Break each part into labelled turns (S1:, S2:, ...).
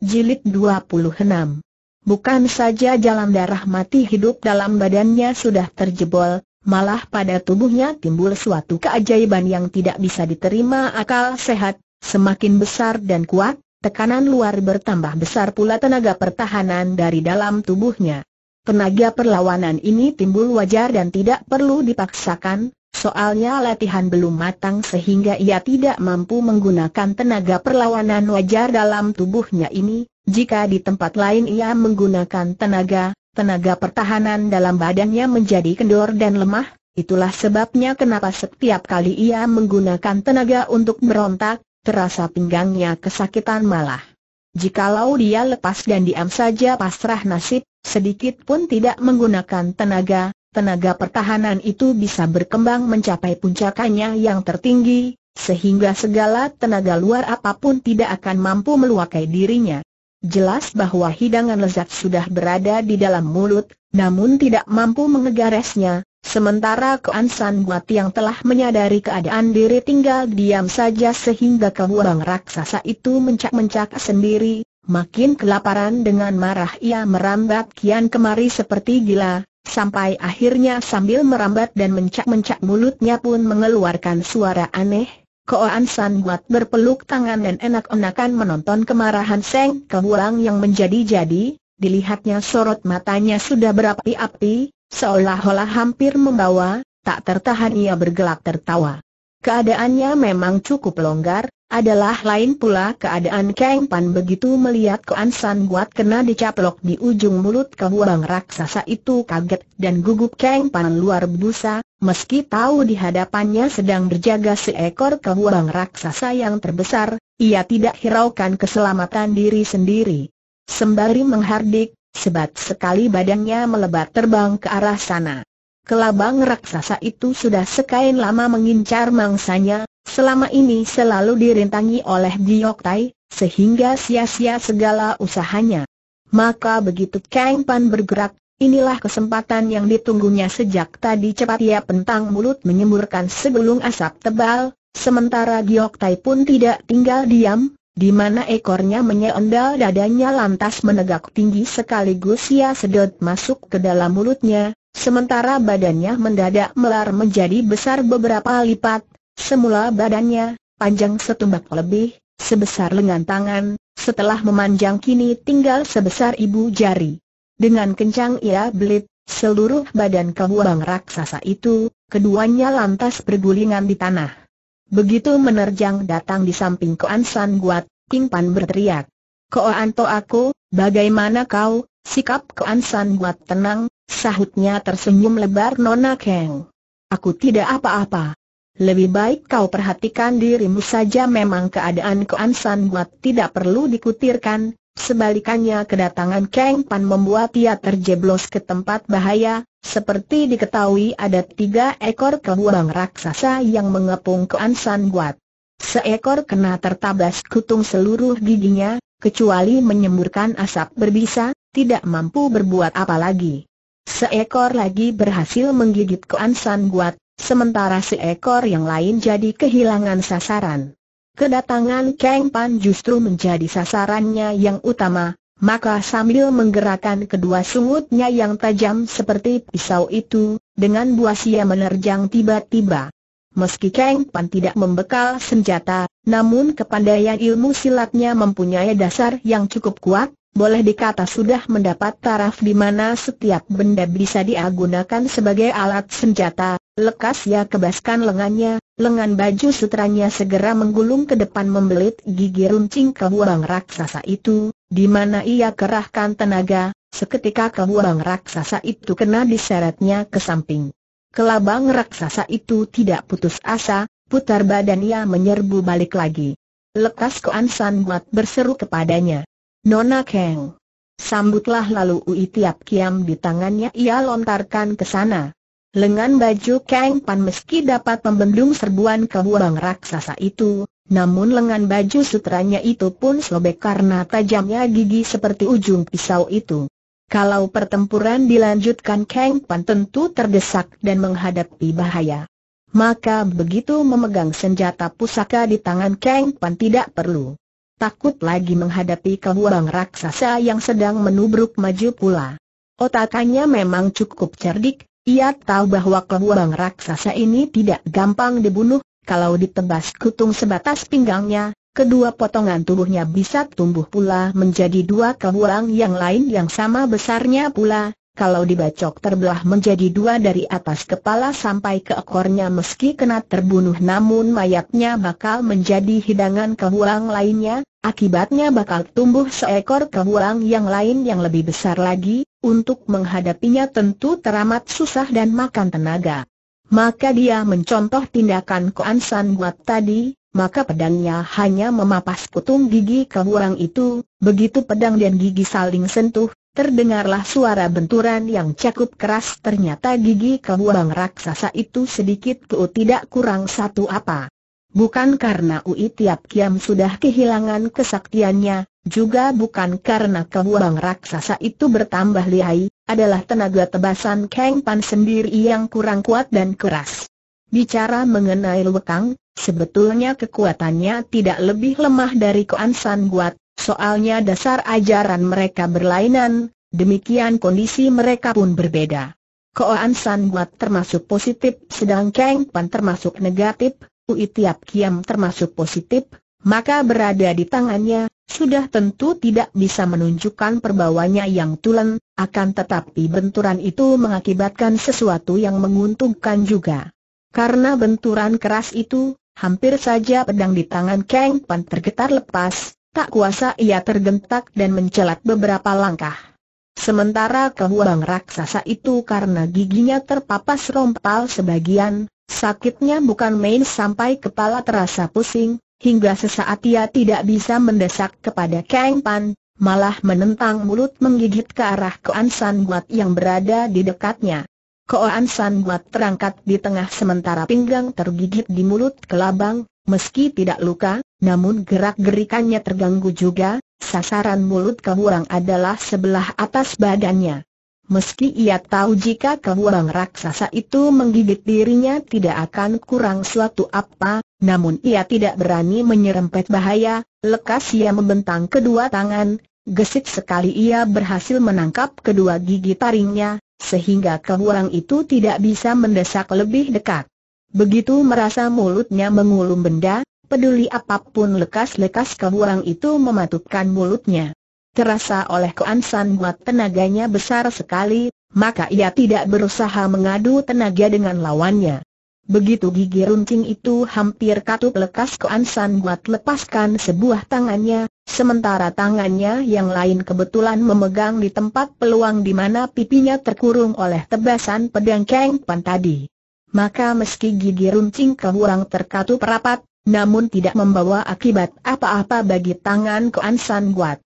S1: Jilid 26 Bukan saja jalan darah mati hidup dalam badannya sudah terjebol, malah pada tubuhnya timbul suatu keajaiban yang tidak bisa diterima akal sehat, semakin besar dan kuat, tekanan luar bertambah besar pula tenaga pertahanan dari dalam tubuhnya. Tenaga perlawanan ini timbul wajar dan tidak perlu dipaksakan, Soalnya latihan belum matang sehingga ia tidak mampu menggunakan tenaga perlawanan wajar dalam tubuhnya ini, jika di tempat lain ia menggunakan tenaga, tenaga pertahanan dalam badannya menjadi kendor dan lemah, itulah sebabnya kenapa setiap kali ia menggunakan tenaga untuk berontak, terasa pinggangnya kesakitan malah. Jikalau dia lepas dan diam saja pasrah nasib, sedikit pun tidak menggunakan tenaga, tenaga pertahanan itu bisa berkembang mencapai puncakannya yang tertinggi, sehingga segala tenaga luar apapun tidak akan mampu meluakai dirinya. Jelas bahwa hidangan lezat sudah berada di dalam mulut, namun tidak mampu mengegaresnya, sementara Kuan San Buat yang telah menyadari keadaan diri tinggal diam saja sehingga kebuang raksasa itu mencak-mencak sendiri, makin kelaparan dengan marah ia merambat kian kemari seperti gila, Sampai akhirnya sambil merambat dan mencak-mencak mulutnya pun mengeluarkan suara aneh, Koan San buat berpeluk tangan dan enak-enakan menonton kemarahan Seng Kehuang yang menjadi-jadi, dilihatnya sorot matanya sudah berapi-api, seolah-olah hampir membawa, tak tertahan ia bergelak tertawa. Keadaannya memang cukup longgar, adalah lain pula keadaan Kang Pan begitu melihat Koan San Buat kena dicaplok di ujung mulut kebuang raksasa itu kaget dan gugup Kang Pan luar busa, meski tahu di hadapannya sedang berjaga seekor kebuang raksasa yang terbesar, ia tidak hiraukan keselamatan diri sendiri. Sembari menghardik, sebat sekali badannya melebat terbang ke arah sana. Kelabang raksasa itu sudah sekain lama mengincar mangsanya, Selama ini selalu dirintangi oleh Giok Tai, sehingga sia-sia segala usahanya. Maka begitu Kang Pan bergerak, inilah kesempatan yang ditunggunya sejak tadi cepat ia pentang mulut menyemburkan segulung asap tebal, sementara Giok Tai pun tidak tinggal diam, di mana ekornya menyeondal dadanya lantas menegak tinggi sekaligus ia sedot masuk ke dalam mulutnya, sementara badannya mendadak melar menjadi besar beberapa lipat, Semula badannya, panjang setumbak lebih, sebesar lengan tangan, setelah memanjang kini tinggal sebesar ibu jari. Dengan kencang ia belit, seluruh badan kebuang raksasa itu, keduanya lantas bergulingan di tanah. Begitu menerjang datang di samping Koan San Guat, King Pan berteriak. Koan To aku, bagaimana kau? Sikap Koan San Guat tenang, sahutnya tersenyum lebar Nona Keng. Aku tidak apa-apa. Lebih baik kau perhatikan dirimu saja memang keadaan Kuan San Buat tidak perlu dikutirkan, sebalikannya kedatangan Kang Pan membuat ia terjeblos ke tempat bahaya, seperti diketahui ada tiga ekor kehuang raksasa yang mengepung Kuan San Buat. Seekor kena tertabas kutung seluruh giginya, kecuali menyemburkan asap berbisa, tidak mampu berbuat apa lagi. Seekor lagi berhasil menggigit Kuan San Guat, Sementara seekor yang lain jadi kehilangan sasaran. Kedatangan Kang Pan justru menjadi sasarannya yang utama, maka sambil menggerakkan kedua sungutnya yang tajam seperti pisau itu, dengan buas ia menerjang tiba-tiba. Meski Kang Pan tidak membekal senjata, namun kepandaian ilmu silatnya mempunyai dasar yang cukup kuat, boleh dikata sudah mendapat taraf di mana setiap benda bisa diagunakan sebagai alat senjata. Lekas ia kebaskan lengannya, lengan baju sutranya segera menggulung ke depan membelit gigi runcing kebuang raksasa itu, di mana ia kerahkan tenaga, seketika kebuang raksasa itu kena diseretnya ke samping. Kelabang raksasa itu tidak putus asa, putar badan ia menyerbu balik lagi. Lekas Koan San Buat berseru kepadanya. Nona Kang. Sambutlah lalu Ui Tiap Kiam di tangannya ia lontarkan ke sana. Lengan baju Kang Pan meski dapat membendung serbuan kebuang raksasa itu, namun lengan baju sutranya itu pun sobek karena tajamnya gigi seperti ujung pisau itu. Kalau pertempuran dilanjutkan Kang Pan tentu terdesak dan menghadapi bahaya. Maka begitu memegang senjata pusaka di tangan Kang Pan tidak perlu takut lagi menghadapi kebuang raksasa yang sedang menubruk maju pula. Otakannya memang cukup cerdik, ia tahu bahwa kebuang raksasa ini tidak gampang dibunuh, kalau ditebas kutung sebatas pinggangnya, kedua potongan tubuhnya bisa tumbuh pula menjadi dua kebuang yang lain yang sama besarnya pula, kalau dibacok terbelah menjadi dua dari atas kepala sampai ke ekornya meski kena terbunuh namun mayatnya bakal menjadi hidangan kehuang lainnya, Akibatnya bakal tumbuh seekor kehuang yang lain yang lebih besar lagi, untuk menghadapinya tentu teramat susah dan makan tenaga. Maka dia mencontoh tindakan Koan San buat tadi, maka pedangnya hanya memapas kutung gigi kehuang itu, begitu pedang dan gigi saling sentuh, terdengarlah suara benturan yang cakup keras ternyata gigi kehuang raksasa itu sedikit ku tidak kurang satu apa. Bukan karena Ui Tiap Kiam sudah kehilangan kesaktiannya, juga bukan karena kebuang raksasa itu bertambah lihai, adalah tenaga tebasan Kang Pan sendiri yang kurang kuat dan keras. Bicara mengenai Kang, sebetulnya kekuatannya tidak lebih lemah dari Koan San Guat, soalnya dasar ajaran mereka berlainan, demikian kondisi mereka pun berbeda. Koan San Guat termasuk positif sedang Kang Pan termasuk negatif, Ui tiap kiam termasuk positif, maka berada di tangannya, sudah tentu tidak bisa menunjukkan perbawanya yang tulen, akan tetapi benturan itu mengakibatkan sesuatu yang menguntungkan juga. Karena benturan keras itu, hampir saja pedang di tangan Kang Pan tergetar lepas, tak kuasa ia tergentak dan mencelat beberapa langkah. Sementara kehuang raksasa itu karena giginya terpapas rompal sebagian, Sakitnya bukan main sampai kepala terasa pusing, hingga sesaat ia tidak bisa mendesak kepada Kang Pan, malah menentang mulut menggigit ke arah Koan San Guat yang berada di dekatnya. Koan San Guat terangkat di tengah sementara pinggang tergigit di mulut kelabang, meski tidak luka, namun gerak-gerikannya terganggu juga, sasaran mulut kehurang adalah sebelah atas badannya. Meski ia tahu jika kehuang raksasa itu menggigit dirinya tidak akan kurang suatu apa, namun ia tidak berani menyerempet bahaya, lekas ia membentang kedua tangan, gesit sekali ia berhasil menangkap kedua gigi taringnya, sehingga kehuang itu tidak bisa mendesak lebih dekat. Begitu merasa mulutnya mengulum benda, peduli apapun lekas-lekas kehuang itu mematupkan mulutnya. Terasa oleh Koan San buat tenaganya besar sekali, maka ia tidak berusaha mengadu tenaga dengan lawannya. Begitu gigi runcing itu hampir katup lekas Koan San buat lepaskan sebuah tangannya, sementara tangannya yang lain kebetulan memegang di tempat peluang di mana pipinya terkurung oleh tebasan pedang Kang Pan tadi. Maka meski gigi runcing kehurang terkatup rapat, namun tidak membawa akibat apa-apa bagi tangan Koan San Guat.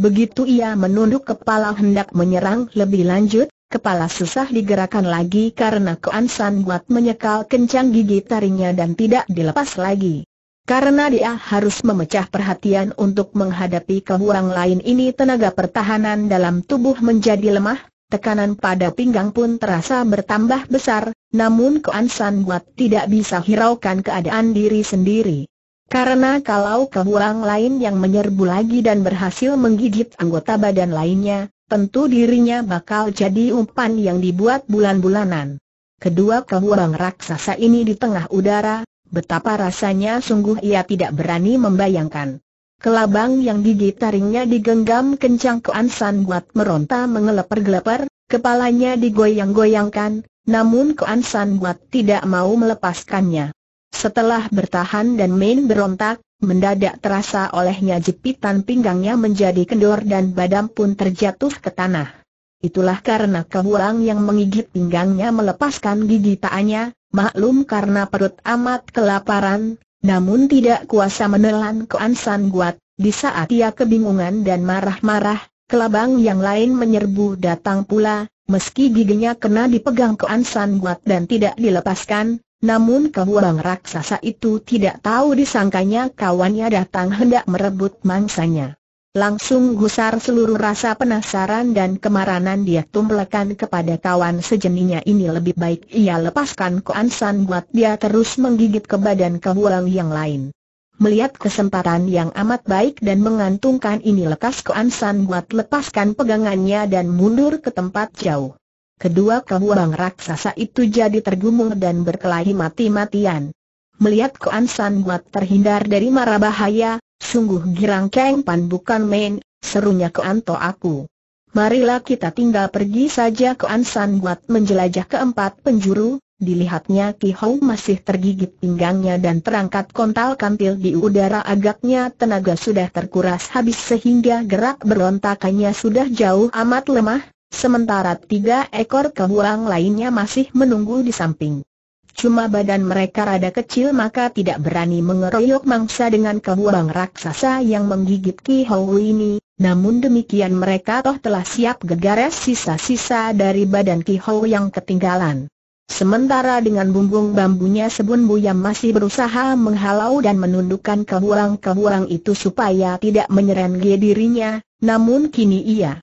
S1: Begitu ia menunduk kepala hendak menyerang lebih lanjut, kepala susah digerakkan lagi karena Koan San Guat menyekal kencang gigi taringnya dan tidak dilepas lagi. Karena dia harus memecah perhatian untuk menghadapi kehurang lain ini tenaga pertahanan dalam tubuh menjadi lemah, tekanan pada pinggang pun terasa bertambah besar, namun Koan San Guat tidak bisa hiraukan keadaan diri sendiri. Karena kalau kebuang lain yang menyerbu lagi dan berhasil menggigit anggota badan lainnya, tentu dirinya bakal jadi umpan yang dibuat bulan-bulanan. Kedua kebuang raksasa ini di tengah udara, betapa rasanya sungguh ia tidak berani membayangkan. Kelabang yang gigi taringnya digenggam kencang ke Ansan buat meronta mengeleper-geleper, kepalanya digoyang-goyangkan, namun ke San Buat tidak mau melepaskannya. Setelah bertahan dan main berontak, mendadak terasa olehnya jepitan pinggangnya menjadi kendor dan badan pun terjatuh ke tanah. Itulah karena kebuang yang menggigit pinggangnya melepaskan gigi taannya, maklum karena perut amat kelaparan, namun tidak kuasa menelan keansan guat, di saat ia kebingungan dan marah-marah, kelabang yang lain menyerbu datang pula, meski giginya kena dipegang keansan guat dan tidak dilepaskan, namun kahuang raksasa itu tidak tahu disangkanya kawannya datang hendak merebut mangsanya. Langsung gusar seluruh rasa penasaran dan kemarahan dia tumplekan kepada kawan sejeninya ini lebih baik ia lepaskan Koan San buat dia terus menggigit ke badan kehuang yang lain. Melihat kesempatan yang amat baik dan mengantungkan ini lekas Koan San buat lepaskan pegangannya dan mundur ke tempat jauh. Kedua kehuang raksasa itu jadi tergumul dan berkelahi mati-matian. Melihat Koan San Buat terhindar dari mara bahaya, sungguh girang Kang Pan bukan main, serunya Koan To aku. Marilah kita tinggal pergi saja Koan San Buat menjelajah keempat penjuru, Dilihatnya Ki Hou masih tergigit pinggangnya dan terangkat kontal kantil di udara agaknya tenaga sudah terkuras habis sehingga gerak berontakannya sudah jauh amat lemah, Sementara tiga ekor kehuang lainnya masih menunggu di samping. Cuma badan mereka rada kecil maka tidak berani mengeroyok mangsa dengan kehuang raksasa yang menggigit Ki Hou ini, namun demikian mereka toh telah siap gegares sisa-sisa dari badan Ki Hou yang ketinggalan. Sementara dengan bumbung bambunya Sebun Buyam masih berusaha menghalau dan menundukkan kehuang-kehuang itu supaya tidak menyeranggi dirinya, namun kini ia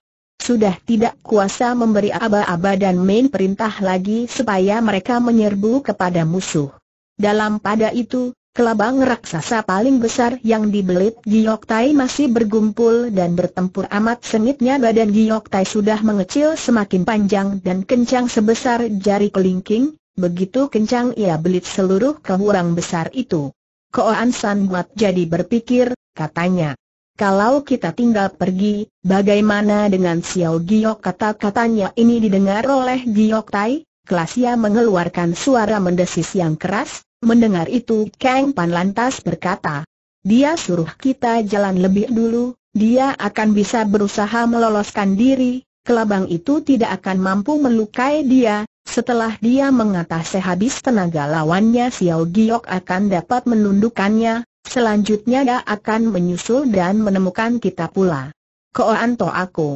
S1: sudah tidak kuasa memberi aba-aba dan main perintah lagi supaya mereka menyerbu kepada musuh. Dalam pada itu, kelabang raksasa paling besar yang dibelit Giok Tai masih bergumpul dan bertempur amat sengitnya badan Giok Tai sudah mengecil semakin panjang dan kencang sebesar jari kelingking, begitu kencang ia belit seluruh kehurang besar itu. Koan San Buat jadi berpikir, katanya. Kalau kita tinggal pergi, bagaimana dengan Xiao Giok kata-katanya ini didengar oleh Giok Tai? Klasia mengeluarkan suara mendesis yang keras, mendengar itu Kang Pan lantas berkata, dia suruh kita jalan lebih dulu, dia akan bisa berusaha meloloskan diri, kelabang itu tidak akan mampu melukai dia, setelah dia mengatasi habis tenaga lawannya Xiao Giok akan dapat menundukkannya, Selanjutnya dia akan menyusul dan menemukan kita pula. Koanto anto aku.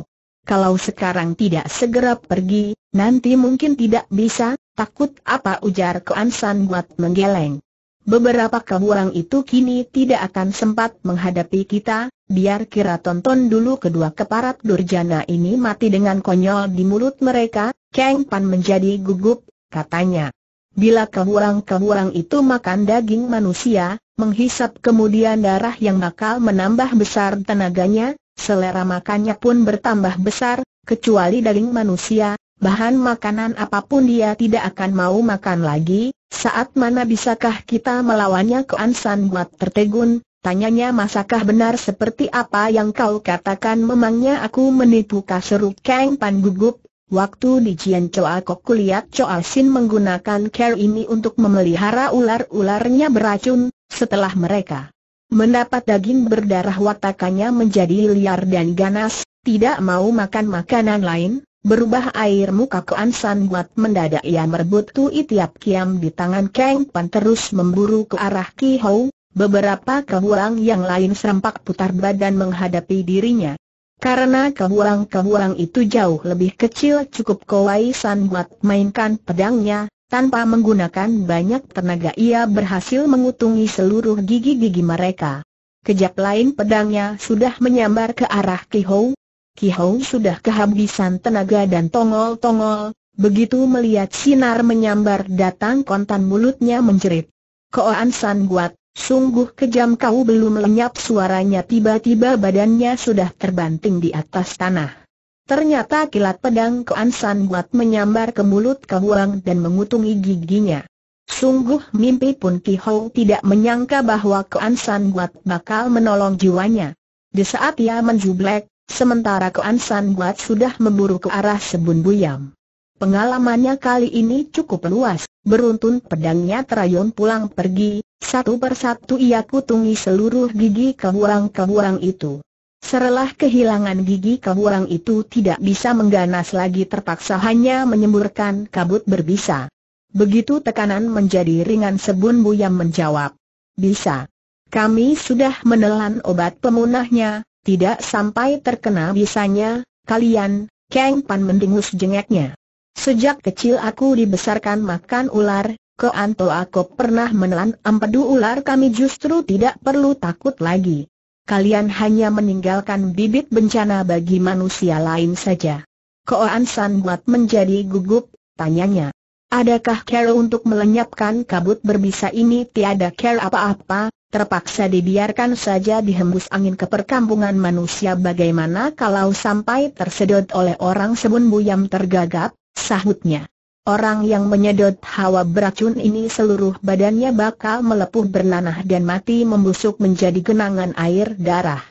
S1: Kalau sekarang tidak segera pergi, nanti mungkin tidak bisa, takut apa ujar Koan buat menggeleng. Beberapa kebuang itu kini tidak akan sempat menghadapi kita, biar kira tonton dulu kedua keparat durjana ini mati dengan konyol di mulut mereka, Kang Pan menjadi gugup, katanya. Bila kehurang-kehurang itu makan daging manusia, menghisap kemudian darah yang bakal menambah besar tenaganya, selera makannya pun bertambah besar, kecuali daging manusia, bahan makanan apapun dia tidak akan mau makan lagi, saat mana bisakah kita melawannya ke Ansan Buat tertegun, Tanyanya masakah benar seperti apa yang kau katakan memangnya aku menipu kasur Kang Pan gugup, Waktu di Jian Choa Kok kulihat Choa Sin menggunakan care ini untuk memelihara ular-ularnya beracun, setelah mereka mendapat daging berdarah watakannya menjadi liar dan ganas, tidak mau makan makanan lain, berubah air muka Kuan San buat mendadak ia merebut Tui Tiap Kiam di tangan Kang Pan terus memburu ke arah Ki Hou, beberapa kehuang yang lain serempak putar badan menghadapi dirinya. Karena kebuang-kebuang itu jauh lebih kecil cukup Kowai San buat mainkan pedangnya, tanpa menggunakan banyak tenaga ia berhasil mengutungi seluruh gigi-gigi mereka. Kejap lain pedangnya sudah menyambar ke arah Kihou. Kihou sudah kehabisan tenaga dan tongol-tongol, begitu melihat sinar menyambar datang kontan mulutnya menjerit. Koan San buat Sungguh kejam kau belum lenyap suaranya tiba-tiba badannya sudah terbanting di atas tanah. Ternyata kilat pedang Kuan San buat menyambar ke mulut kehuang dan mengutungi giginya. Sungguh mimpi pun Ki Hou tidak menyangka bahwa Kuan San buat bakal menolong jiwanya. Di saat ia menjublek, sementara Kuan San buat sudah memburu ke arah Sebun Buyam. Pengalamannya kali ini cukup luas, beruntun pedangnya terayun pulang pergi, satu persatu ia kutungi seluruh gigi kehurang-kehurang itu. Serelah kehilangan gigi kehurang itu tidak bisa mengganas lagi terpaksa hanya menyemburkan kabut berbisa. Begitu tekanan menjadi ringan sebun Buyam menjawab. Bisa. Kami sudah menelan obat pemunahnya, tidak sampai terkena bisanya, kalian, Kang Pan mendingus jengeknya. Sejak kecil aku dibesarkan makan ular, ke Anto aku pernah menelan empedu ular kami justru tidak perlu takut lagi. Kalian hanya meninggalkan bibit bencana bagi manusia lain saja. Koan San buat menjadi gugup, tanyanya. Adakah care untuk melenyapkan kabut berbisa ini tiada care apa-apa, terpaksa dibiarkan saja dihembus angin ke perkampungan manusia bagaimana kalau sampai tersedot oleh orang sebun buyam tergagap, Sahutnya. Orang yang menyedot hawa beracun ini seluruh badannya bakal melepuh bernanah dan mati membusuk menjadi genangan air darah.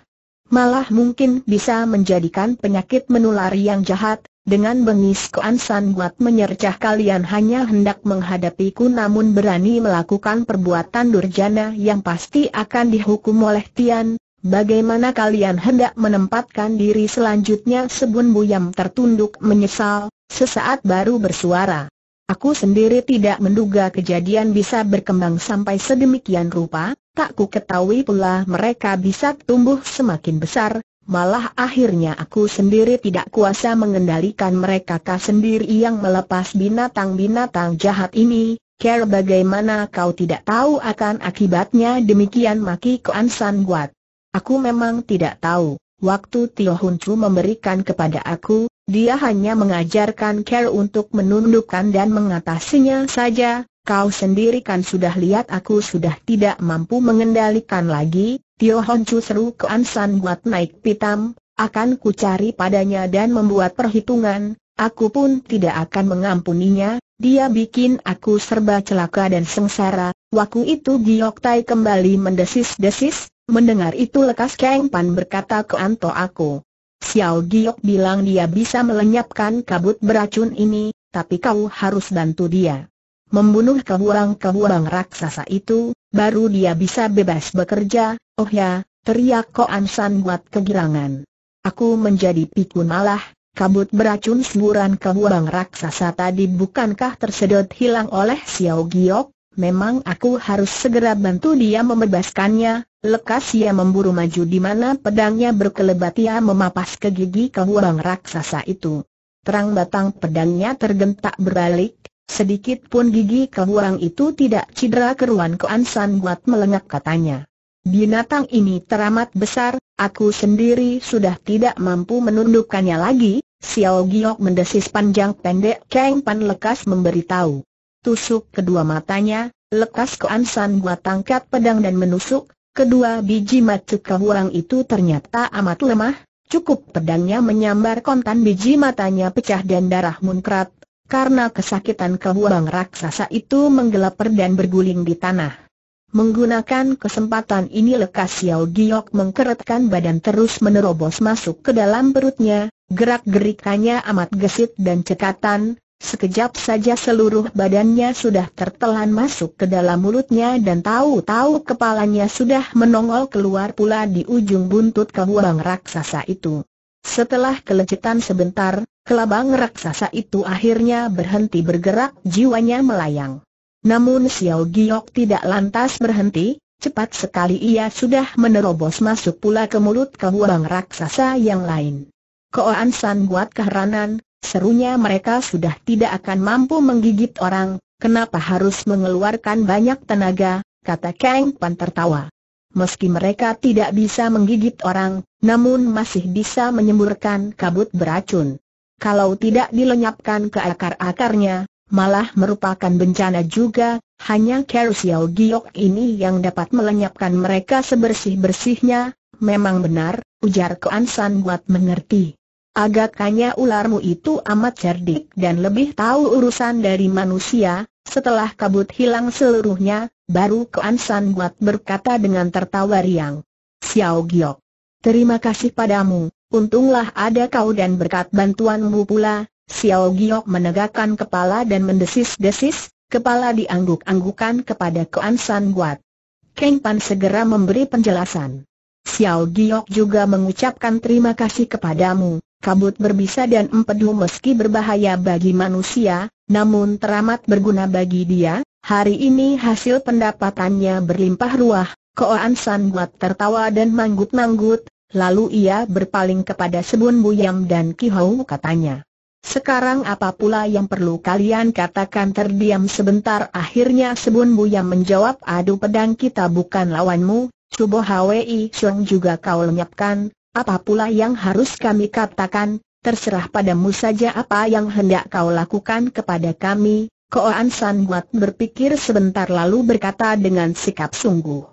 S1: Malah mungkin bisa menjadikan penyakit menular yang jahat, dengan bengis San buat menyercah kalian hanya hendak menghadapiku namun berani melakukan perbuatan durjana yang pasti akan dihukum oleh Tian, bagaimana kalian hendak menempatkan diri selanjutnya sebun buyam tertunduk menyesal, Sesaat baru bersuara. Aku sendiri tidak menduga kejadian bisa berkembang sampai sedemikian rupa, tak ku ketahui pula mereka bisa tumbuh semakin besar, malah akhirnya aku sendiri tidak kuasa mengendalikan mereka kah sendiri yang melepas binatang-binatang jahat ini, care bagaimana kau tidak tahu akan akibatnya demikian maki keansan buat? Aku memang tidak tahu. Waktu Tio Hun Chu memberikan kepada aku, dia hanya mengajarkan care untuk menundukkan dan mengatasinya saja, kau sendiri kan sudah lihat aku sudah tidak mampu mengendalikan lagi, Tio Hun Chu seru ke Ansan buat naik pitam, akan ku cari padanya dan membuat perhitungan, aku pun tidak akan mengampuninya, dia bikin aku serba celaka dan sengsara, waktu itu Giok Tai kembali mendesis-desis, Mendengar itu lekas Kang Pan berkata ke Anto aku. Xiao Giok bilang dia bisa melenyapkan kabut beracun ini, tapi kau harus bantu dia. Membunuh kebuang-kebuang raksasa itu, baru dia bisa bebas bekerja, oh ya, teriak Ko Ansan buat kegirangan. Aku menjadi pikun malah, kabut beracun semburan kebuang raksasa tadi bukankah tersedot hilang oleh Xiao Giok? Memang aku harus segera bantu dia membebaskannya, lekas ia memburu maju di mana pedangnya berkelebat ia memapas ke gigi kehuang raksasa itu. Terang batang pedangnya tergentak berbalik, sedikit pun gigi kehuang itu tidak cedera keruan keansan buat melengak katanya. Binatang ini teramat besar, aku sendiri sudah tidak mampu menundukkannya lagi, Xiao Giok mendesis panjang pendek Kang Pan lekas memberitahu tusuk kedua matanya, lekas ke Ansan buat tangkap pedang dan menusuk, kedua biji macut kahuang itu ternyata amat lemah, cukup pedangnya menyambar kontan biji matanya pecah dan darah munkrat, karena kesakitan kahuang raksasa itu menggelaper dan berguling di tanah. Menggunakan kesempatan ini lekas Xiao Giok mengkeretkan badan terus menerobos masuk ke dalam perutnya, gerak-gerikannya amat gesit dan cekatan, Sekejap saja seluruh badannya sudah tertelan masuk ke dalam mulutnya dan tahu-tahu kepalanya sudah menongol keluar pula di ujung buntut kelabang raksasa itu. Setelah kelecetan sebentar, kelabang raksasa itu akhirnya berhenti bergerak jiwanya melayang. Namun Xiao Giok tidak lantas berhenti, cepat sekali ia sudah menerobos masuk pula ke mulut kelabang raksasa yang lain. Koan San buat keheranan, Serunya mereka sudah tidak akan mampu menggigit orang, kenapa harus mengeluarkan banyak tenaga, kata Kang Pan tertawa. Meski mereka tidak bisa menggigit orang, namun masih bisa menyemburkan kabut beracun. Kalau tidak dilenyapkan ke akar-akarnya, malah merupakan bencana juga, hanya Kero Giok ini yang dapat melenyapkan mereka sebersih-bersihnya, memang benar, ujar Koan San buat mengerti. Agaknya ularmu itu amat cerdik dan lebih tahu urusan dari manusia, setelah kabut hilang seluruhnya, baru Kuan San Guat berkata dengan tertawa riang. Xiao Giok, terima kasih padamu, untunglah ada kau dan berkat bantuanmu pula, Xiao Giok menegakkan kepala dan mendesis-desis, kepala diangguk-anggukan kepada Kuan San Guat. Keng Pan segera memberi penjelasan. Xiao Giok juga mengucapkan terima kasih kepadamu, kabut berbisa dan empedu meski berbahaya bagi manusia, namun teramat berguna bagi dia, hari ini hasil pendapatannya berlimpah ruah, Koan San buat tertawa dan manggut-manggut, lalu ia berpaling kepada Sebun Buyam dan Ki Hau katanya. Sekarang apa pula yang perlu kalian katakan terdiam sebentar Akhirnya Sebun Buyam menjawab Adu pedang kita bukan lawanmu, Cubo Hwi Xiong juga kau lenyapkan apa pula yang harus kami katakan, terserah padamu saja apa yang hendak kau lakukan kepada kami, Koan San Guat berpikir sebentar lalu berkata dengan sikap sungguh.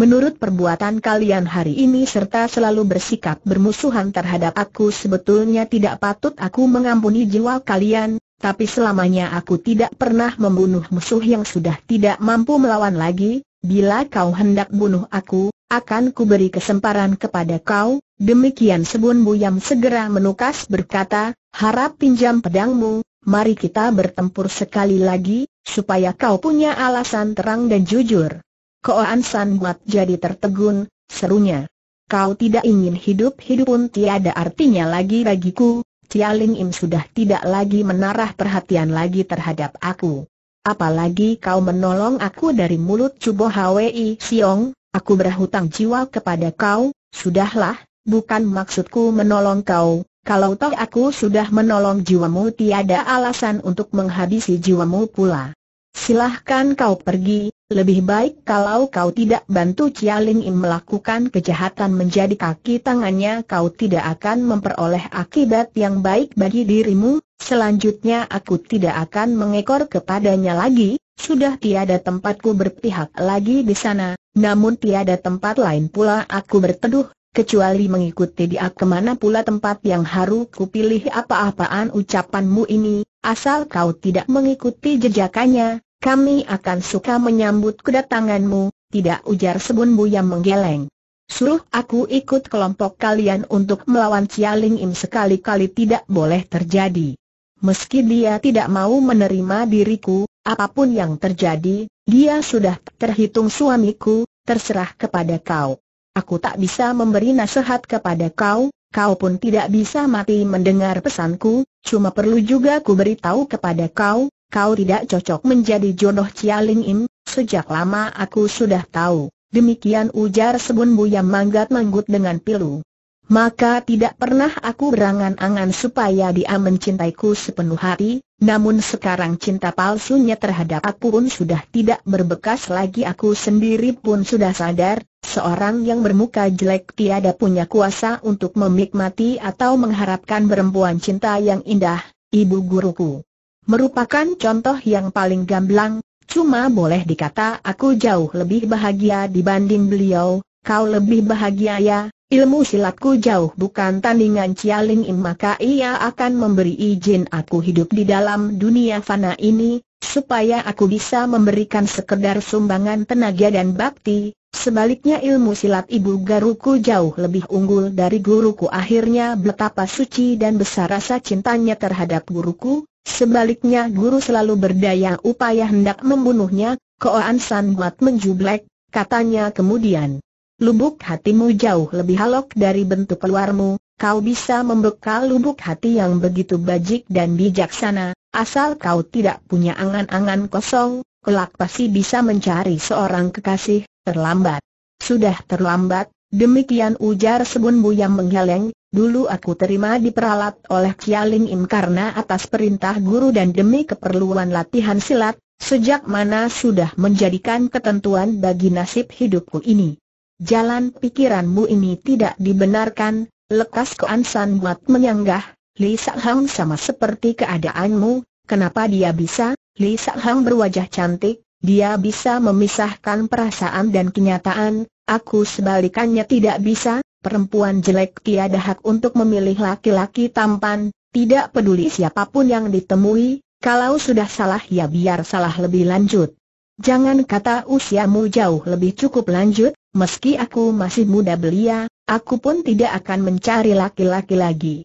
S1: Menurut perbuatan kalian hari ini serta selalu bersikap bermusuhan terhadap aku sebetulnya tidak patut aku mengampuni jiwa kalian, tapi selamanya aku tidak pernah membunuh musuh yang sudah tidak mampu melawan lagi, bila kau hendak bunuh aku, akan kuberi kesempatan kepada kau, demikian Sebun yang segera menukas berkata, harap pinjam pedangmu, mari kita bertempur sekali lagi, supaya kau punya alasan terang dan jujur. Koan San Buat jadi tertegun, serunya. Kau tidak ingin hidup-hidup pun tiada artinya lagi bagiku, Tia Ling Im sudah tidak lagi menarah perhatian lagi terhadap aku. Apalagi kau menolong aku dari mulut Cubo Hwi Siong, Aku berhutang jiwa kepada kau, sudahlah, bukan maksudku menolong kau, kalau toh aku sudah menolong jiwamu tiada alasan untuk menghabisi jiwamu pula. Silahkan kau pergi, lebih baik kalau kau tidak bantu Chia Ling Im melakukan kejahatan menjadi kaki tangannya kau tidak akan memperoleh akibat yang baik bagi dirimu, selanjutnya aku tidak akan mengekor kepadanya lagi, sudah tiada tempatku berpihak lagi di sana, namun tiada tempat lain pula aku berteduh, kecuali mengikuti dia kemana pula tempat yang haru kupilih apa-apaan ucapanmu ini, asal kau tidak mengikuti jejakannya, kami akan suka menyambut kedatanganmu, tidak ujar Sebun yang menggeleng. Suruh aku ikut kelompok kalian untuk melawan Cialing Im sekali-kali tidak boleh terjadi. Meski dia tidak mau menerima diriku, Apapun yang terjadi, dia sudah terhitung suamiku, terserah kepada kau. Aku tak bisa memberi nasihat kepada kau, kau pun tidak bisa mati mendengar pesanku, cuma perlu juga ku beritahu kepada kau, kau tidak cocok menjadi jodoh Cialing Im, sejak lama aku sudah tahu. Demikian ujar Sebun yang manggat-manggut dengan pilu maka tidak pernah aku berangan-angan supaya dia mencintaiku sepenuh hati, namun sekarang cinta palsunya terhadap aku pun sudah tidak berbekas lagi aku sendiri pun sudah sadar, seorang yang bermuka jelek tiada punya kuasa untuk memikmati atau mengharapkan perempuan cinta yang indah, ibu guruku. Merupakan contoh yang paling gamblang, cuma boleh dikata aku jauh lebih bahagia dibanding beliau, kau lebih bahagia ya, Ilmu silatku jauh bukan tandingan Cialing Im maka ia akan memberi izin aku hidup di dalam dunia fana ini, supaya aku bisa memberikan sekedar sumbangan tenaga dan bakti, sebaliknya ilmu silat ibu garuku jauh lebih unggul dari guruku akhirnya betapa suci dan besar rasa cintanya terhadap guruku, sebaliknya guru selalu berdaya upaya hendak membunuhnya, Koan San Buat menjublek, katanya kemudian lubuk hatimu jauh lebih halok dari bentuk keluarmu, kau bisa membekal lubuk hati yang begitu bajik dan bijaksana, asal kau tidak punya angan-angan kosong, kelak pasti bisa mencari seorang kekasih, terlambat. Sudah terlambat, demikian ujar Sebun bu yang menghaleng, Dulu aku terima diperalat oleh Kialing Im karena atas perintah guru dan demi keperluan latihan silat, sejak mana sudah menjadikan ketentuan bagi nasib hidupku ini jalan pikiranmu ini tidak dibenarkan, lekas ke Ansan buat menyanggah, Li Sak Hang sama seperti keadaanmu, kenapa dia bisa, Li Sak Hang berwajah cantik, dia bisa memisahkan perasaan dan kenyataan, aku sebalikannya tidak bisa, perempuan jelek tiada hak untuk memilih laki-laki tampan, tidak peduli siapapun yang ditemui, kalau sudah salah ya biar salah lebih lanjut. Jangan kata usiamu jauh lebih cukup lanjut, Meski aku masih muda belia, aku pun tidak akan mencari laki-laki lagi.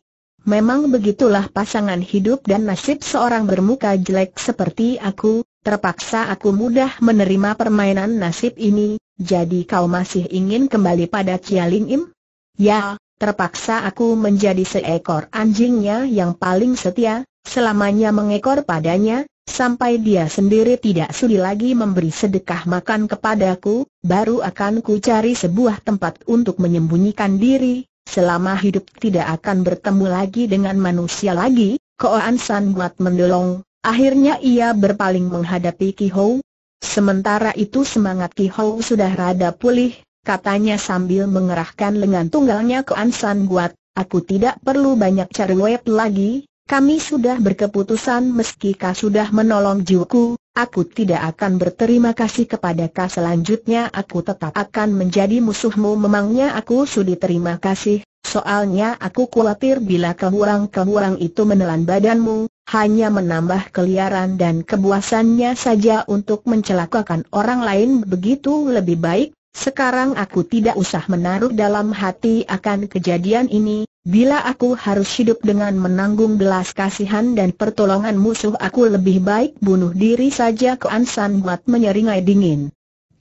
S1: Memang begitulah pasangan hidup dan nasib seorang bermuka jelek seperti aku, terpaksa aku mudah menerima permainan nasib ini, jadi kau masih ingin kembali pada Cialing Im? Ya, terpaksa aku menjadi seekor anjingnya yang paling setia, selamanya mengekor padanya, sampai dia sendiri tidak sudi lagi memberi sedekah makan kepadaku, baru akan ku cari sebuah tempat untuk menyembunyikan diri, selama hidup tidak akan bertemu lagi dengan manusia lagi, Koan San buat mendolong, akhirnya ia berpaling menghadapi Ki Hou. Sementara itu semangat Ki Hou sudah rada pulih, katanya sambil mengerahkan lengan tunggalnya Koan San buat, aku tidak perlu banyak cari web lagi, kami sudah berkeputusan meski kau sudah menolong jiwaku, aku tidak akan berterima kasih kepada kau selanjutnya aku tetap akan menjadi musuhmu memangnya aku sudah terima kasih, soalnya aku khawatir bila kehurang-kehurang itu menelan badanmu, hanya menambah keliaran dan kebuasannya saja untuk mencelakakan orang lain begitu lebih baik, sekarang aku tidak usah menaruh dalam hati akan kejadian ini, Bila aku harus hidup dengan menanggung belas kasihan dan pertolongan musuh aku lebih baik bunuh diri saja ke Ansan buat menyeringai dingin.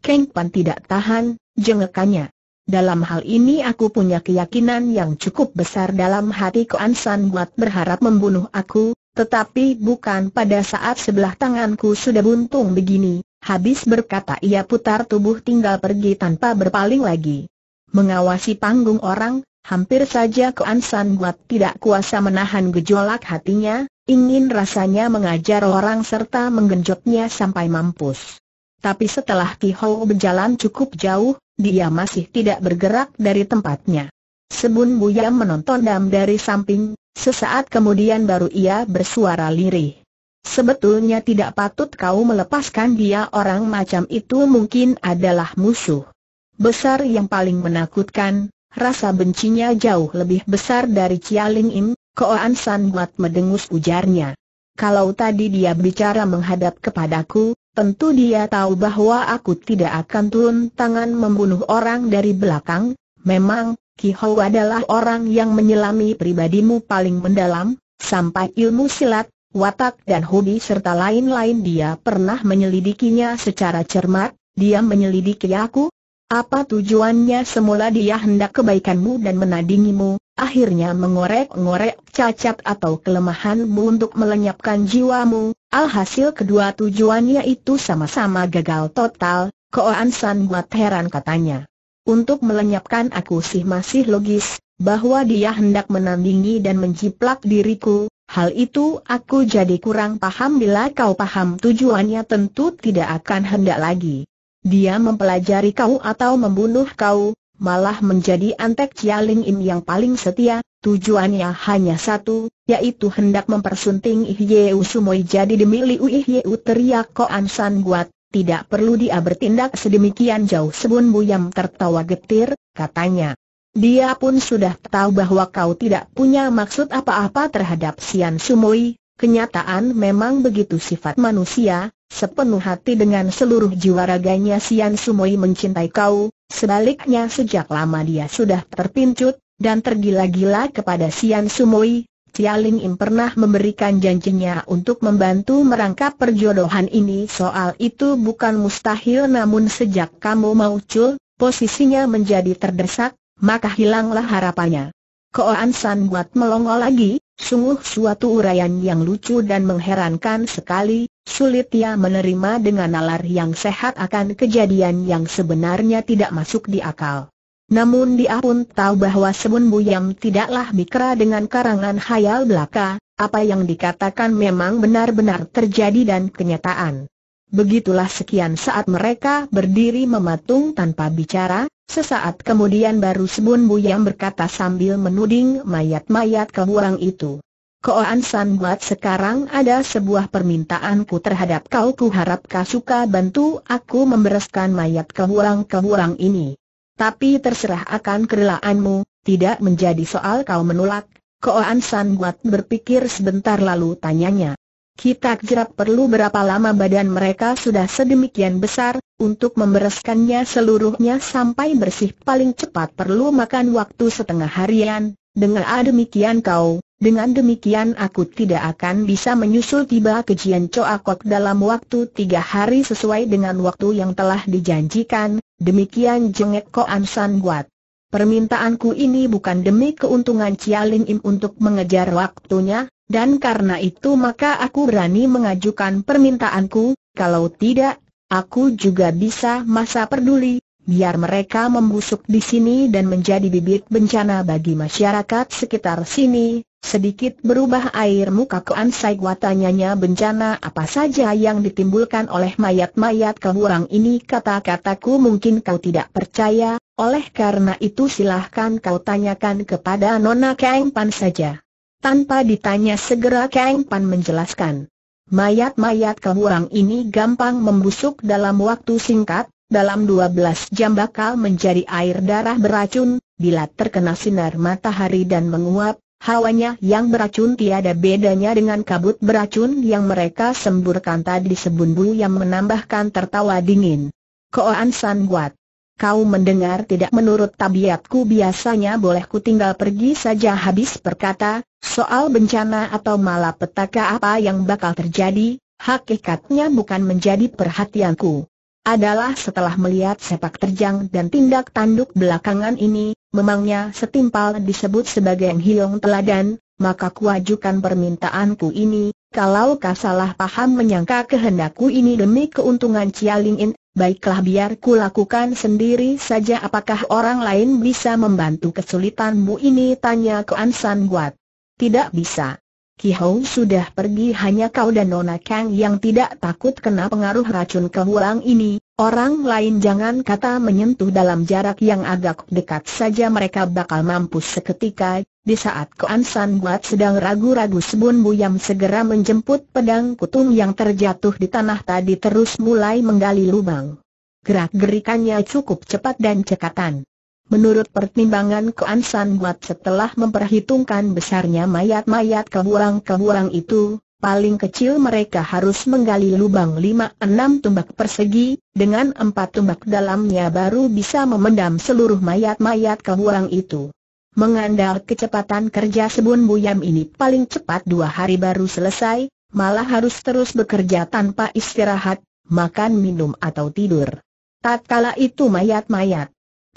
S1: Keng Pan tidak tahan, jengekannya. Dalam hal ini aku punya keyakinan yang cukup besar dalam hati Kuan Ansan buat berharap membunuh aku, tetapi bukan pada saat sebelah tanganku sudah buntung begini, habis berkata ia putar tubuh tinggal pergi tanpa berpaling lagi. Mengawasi panggung orang, Hampir saja Koan San Buat tidak kuasa menahan gejolak hatinya, ingin rasanya mengajar orang serta menggenjotnya sampai mampus. Tapi setelah Ki Hou berjalan cukup jauh, dia masih tidak bergerak dari tempatnya. Sebun Buya menonton dam dari samping, sesaat kemudian baru ia bersuara lirih. Sebetulnya tidak patut kau melepaskan dia orang macam itu mungkin adalah musuh besar yang paling menakutkan, rasa bencinya jauh lebih besar dari Cialing Im, Koan San Mat mendengus ujarnya. Kalau tadi dia bicara menghadap kepadaku, tentu dia tahu bahwa aku tidak akan turun tangan membunuh orang dari belakang, memang, Ki Hou adalah orang yang menyelami pribadimu paling mendalam, sampai ilmu silat, watak dan hobi serta lain-lain dia pernah menyelidikinya secara cermat, dia menyelidiki aku, apa tujuannya semula dia hendak kebaikanmu dan menandingimu, akhirnya mengorek-ngorek cacat atau kelemahanmu untuk melenyapkan jiwamu, alhasil kedua tujuannya itu sama-sama gagal total, Koan San buat heran katanya. Untuk melenyapkan aku sih masih logis, bahwa dia hendak menandingi dan menjiplak diriku, hal itu aku jadi kurang paham bila kau paham tujuannya tentu tidak akan hendak lagi. Dia mempelajari kau atau membunuh kau, malah menjadi antek Cialing Im yang paling setia, tujuannya hanya satu, yaitu hendak mempersunting Ihyeu Sumoi jadi demi Liu Ihyeu teriak Koan San Guat, tidak perlu dia bertindak sedemikian jauh Sebun Buyam tertawa getir, katanya. Dia pun sudah tahu bahwa kau tidak punya maksud apa-apa terhadap Sian Sumoi, kenyataan memang begitu sifat manusia, Sepenuh hati dengan seluruh jiwa raganya Sian Sumoi mencintai kau, sebaliknya sejak lama dia sudah terpincut, dan tergila-gila kepada Sian Sumoi, Cialing Im pernah memberikan janjinya untuk membantu merangkap perjodohan ini soal itu bukan mustahil namun sejak kamu muncul, posisinya menjadi terdesak, maka hilanglah harapannya. Koan San buat melongo lagi, Sungguh suatu urayan yang lucu dan mengherankan sekali, sulit ia menerima dengan nalar yang sehat akan kejadian yang sebenarnya tidak masuk di akal. Namun dia pun tahu bahwa Sebun Buyam tidaklah bikra dengan karangan hayal belaka, apa yang dikatakan memang benar-benar terjadi dan kenyataan. Begitulah sekian saat mereka berdiri mematung tanpa bicara, sesaat kemudian baru Sebun yang berkata sambil menuding mayat-mayat kebuang itu. Koan San Buat sekarang ada sebuah permintaanku terhadap kau ku harap kau suka bantu aku membereskan mayat kebuang-kebuang ini. Tapi terserah akan kerelaanmu, tidak menjadi soal kau menolak. Koan San Buat berpikir sebentar lalu tanyanya, kita kira perlu berapa lama badan mereka sudah sedemikian besar, untuk membereskannya seluruhnya sampai bersih paling cepat perlu makan waktu setengah harian, dengan demikian kau, dengan demikian aku tidak akan bisa menyusul tiba kejian coakok dalam waktu tiga hari sesuai dengan waktu yang telah dijanjikan, demikian jengek Ko san buat. Permintaanku ini bukan demi keuntungan Cialin Im untuk mengejar waktunya, dan karena itu maka aku berani mengajukan permintaanku, kalau tidak, aku juga bisa masa peduli, biar mereka membusuk di sini dan menjadi bibit bencana bagi masyarakat sekitar sini. Sedikit berubah air muka Kuan Sai tanyanya bencana apa saja yang ditimbulkan oleh mayat-mayat kehurang ini kata-kataku mungkin kau tidak percaya, oleh karena itu silahkan kau tanyakan kepada Nona Kang Pan saja. Tanpa ditanya segera Kang Pan menjelaskan. Mayat-mayat kehurang ini gampang membusuk dalam waktu singkat, dalam 12 jam bakal menjadi air darah beracun, bila terkena sinar matahari dan menguap, hawanya yang beracun tiada bedanya dengan kabut beracun yang mereka semburkan tadi sebun Bu yang menambahkan tertawa dingin. Koan San Guat Kau mendengar tidak menurut tabiatku biasanya boleh ku tinggal pergi saja habis berkata, soal bencana atau malapetaka apa yang bakal terjadi, hakikatnya bukan menjadi perhatianku. Adalah setelah melihat sepak terjang dan tindak tanduk belakangan ini, memangnya setimpal disebut sebagai hilong teladan, maka kuajukan permintaanku ini, kalau kau salah paham menyangka kehendakku ini demi keuntungan cialingin. Baiklah biar ku lakukan sendiri saja apakah orang lain bisa membantu kesulitanmu ini tanya Ke Ansan Guat. Tidak bisa. Ki Hong sudah pergi hanya kau dan Nona Kang yang tidak takut kena pengaruh racun kehulang ini, orang lain jangan kata menyentuh dalam jarak yang agak dekat saja mereka bakal mampus seketika, di saat Koan San Guat sedang ragu-ragu Sebun Buyam segera menjemput pedang kutung yang terjatuh di tanah tadi terus mulai menggali lubang. Gerak-gerikannya cukup cepat dan cekatan. Menurut pertimbangan Koan San Buat setelah memperhitungkan besarnya mayat-mayat kehurang-kehurang itu, paling kecil mereka harus menggali lubang 5-6 tumbak persegi, dengan 4 tumbak dalamnya baru bisa memendam seluruh mayat-mayat kehurang itu. Mengandal kecepatan kerja Sebun Buyam ini paling cepat dua hari baru selesai, malah harus terus bekerja tanpa istirahat, makan minum atau tidur. Tatkala itu mayat-mayat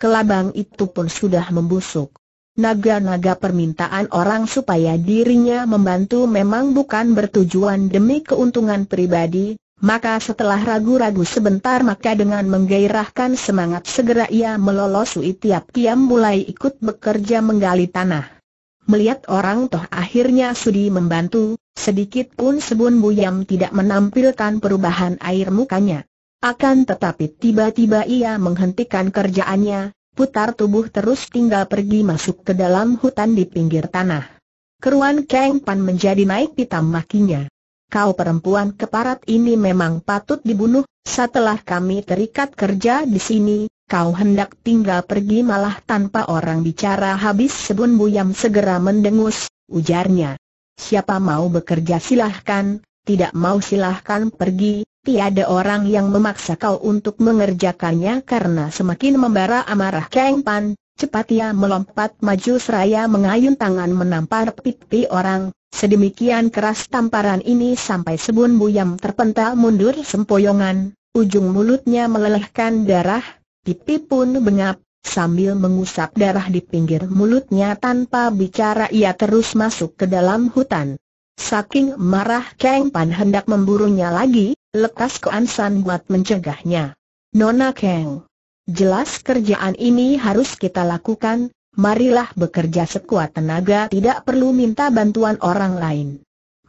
S1: kelabang itu pun sudah membusuk. Naga-naga permintaan orang supaya dirinya membantu memang bukan bertujuan demi keuntungan pribadi, maka setelah ragu-ragu sebentar maka dengan menggairahkan semangat segera ia melolosui tiap kiam mulai ikut bekerja menggali tanah. Melihat orang toh akhirnya sudi membantu, sedikit pun Sebun Buyam tidak menampilkan perubahan air mukanya. Akan tetapi tiba-tiba ia menghentikan kerjaannya, putar tubuh terus tinggal pergi masuk ke dalam hutan di pinggir tanah. Keruan Kang Pan menjadi naik pitam makinya. Kau perempuan keparat ini memang patut dibunuh, setelah kami terikat kerja di sini, kau hendak tinggal pergi malah tanpa orang bicara habis Sebun Buyam segera mendengus, ujarnya. Siapa mau bekerja silahkan, tidak mau silahkan pergi, tiada orang yang memaksa kau untuk mengerjakannya karena semakin membara amarah Kang Pan, cepat ia melompat maju seraya mengayun tangan menampar pipi orang, sedemikian keras tamparan ini sampai sebun buyam terpental mundur sempoyongan, ujung mulutnya melelehkan darah, pipi pun bengap, Sambil mengusap darah di pinggir mulutnya tanpa bicara ia terus masuk ke dalam hutan. Saking marah Kang Pan hendak memburunya lagi, lekas keansan buat mencegahnya. Nona Kang, jelas kerjaan ini harus kita lakukan, marilah bekerja sekuat tenaga tidak perlu minta bantuan orang lain.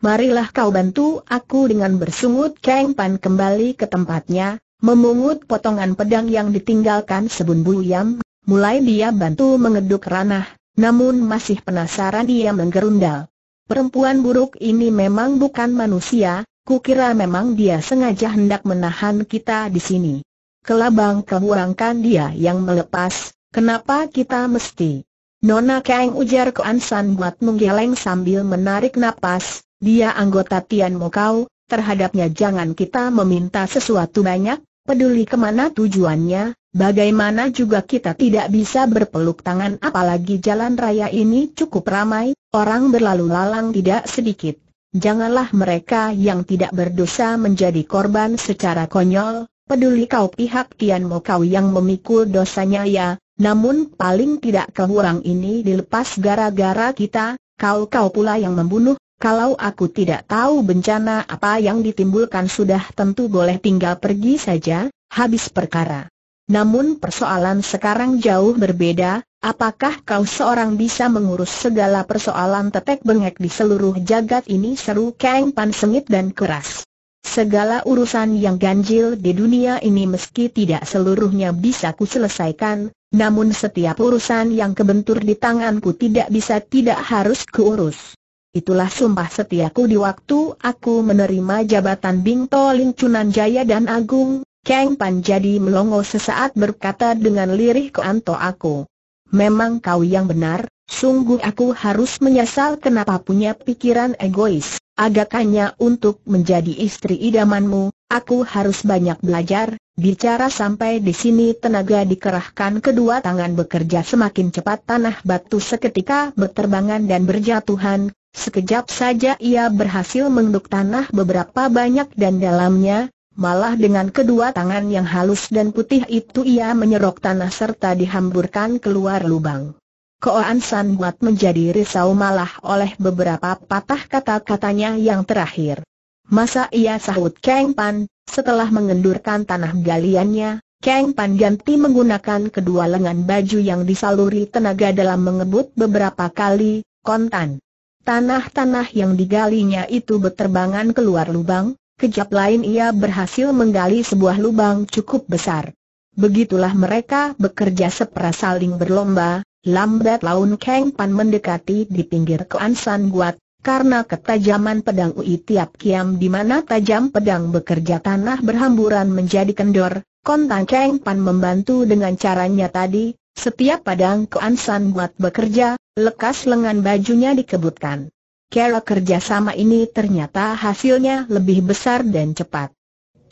S1: Marilah kau bantu aku dengan bersungut Kang Pan kembali ke tempatnya, memungut potongan pedang yang ditinggalkan sebun buyam, mulai dia bantu mengeduk ranah, namun masih penasaran dia menggerundal. Perempuan buruk ini memang bukan manusia, Kukira memang dia sengaja hendak menahan kita di sini. Kelabang kebuangkan dia yang melepas, kenapa kita mesti? Nona Kang ujar ke Ansan buat menggeleng sambil menarik napas, dia anggota Tian Mokau, terhadapnya jangan kita meminta sesuatu banyak, peduli kemana tujuannya, Bagaimana juga kita tidak bisa berpeluk tangan apalagi jalan raya ini cukup ramai, orang berlalu lalang tidak sedikit. Janganlah mereka yang tidak berdosa menjadi korban secara konyol, peduli kau pihak Kian Mo kau yang memikul dosanya ya, namun paling tidak kehurang ini dilepas gara-gara kita, kau-kau pula yang membunuh, kalau aku tidak tahu bencana apa yang ditimbulkan sudah tentu boleh tinggal pergi saja, habis perkara. Namun persoalan sekarang jauh berbeda, Apakah kau seorang bisa mengurus segala persoalan tetek bengek di seluruh jagat ini seru Kang Pan sengit dan keras. Segala urusan yang ganjil di dunia ini meski tidak seluruhnya bisa ku selesaikan, namun setiap urusan yang kebentur di tanganku tidak bisa tidak harus kuurus. Itulah sumpah setiaku di waktu aku menerima jabatan Bingto Lincunan Jaya dan Agung, Kang Pan jadi melongo sesaat berkata dengan lirih ke anto aku memang kau yang benar, sungguh aku harus menyesal kenapa punya pikiran egois. Agakannya untuk menjadi istri idamanmu, aku harus banyak belajar, bicara sampai di sini tenaga dikerahkan kedua tangan bekerja semakin cepat tanah batu seketika berterbangan dan berjatuhan, sekejap saja ia berhasil menduk tanah beberapa banyak dan dalamnya, Malah dengan kedua tangan yang halus dan putih itu ia menyerok tanah serta dihamburkan keluar lubang. Koan San buat menjadi risau malah oleh beberapa patah kata-katanya yang terakhir. Masa ia sahut Kang Pan, setelah mengendurkan tanah galiannya, Kang Pan ganti menggunakan kedua lengan baju yang disaluri tenaga dalam mengebut beberapa kali, kontan. Tanah-tanah yang digalinya itu berterbangan keluar lubang, Kejap lain ia berhasil menggali sebuah lubang cukup besar. Begitulah mereka bekerja sepera saling berlomba, lambat laun Kang Pan mendekati di pinggir keansan guat, karena ketajaman pedang Ui tiap kiam di mana tajam pedang bekerja tanah berhamburan menjadi kendor, kontang Kang Pan membantu dengan caranya tadi, setiap padang keansan Guat bekerja, lekas lengan bajunya dikebutkan. Kerja kerjasama ini ternyata hasilnya lebih besar dan cepat.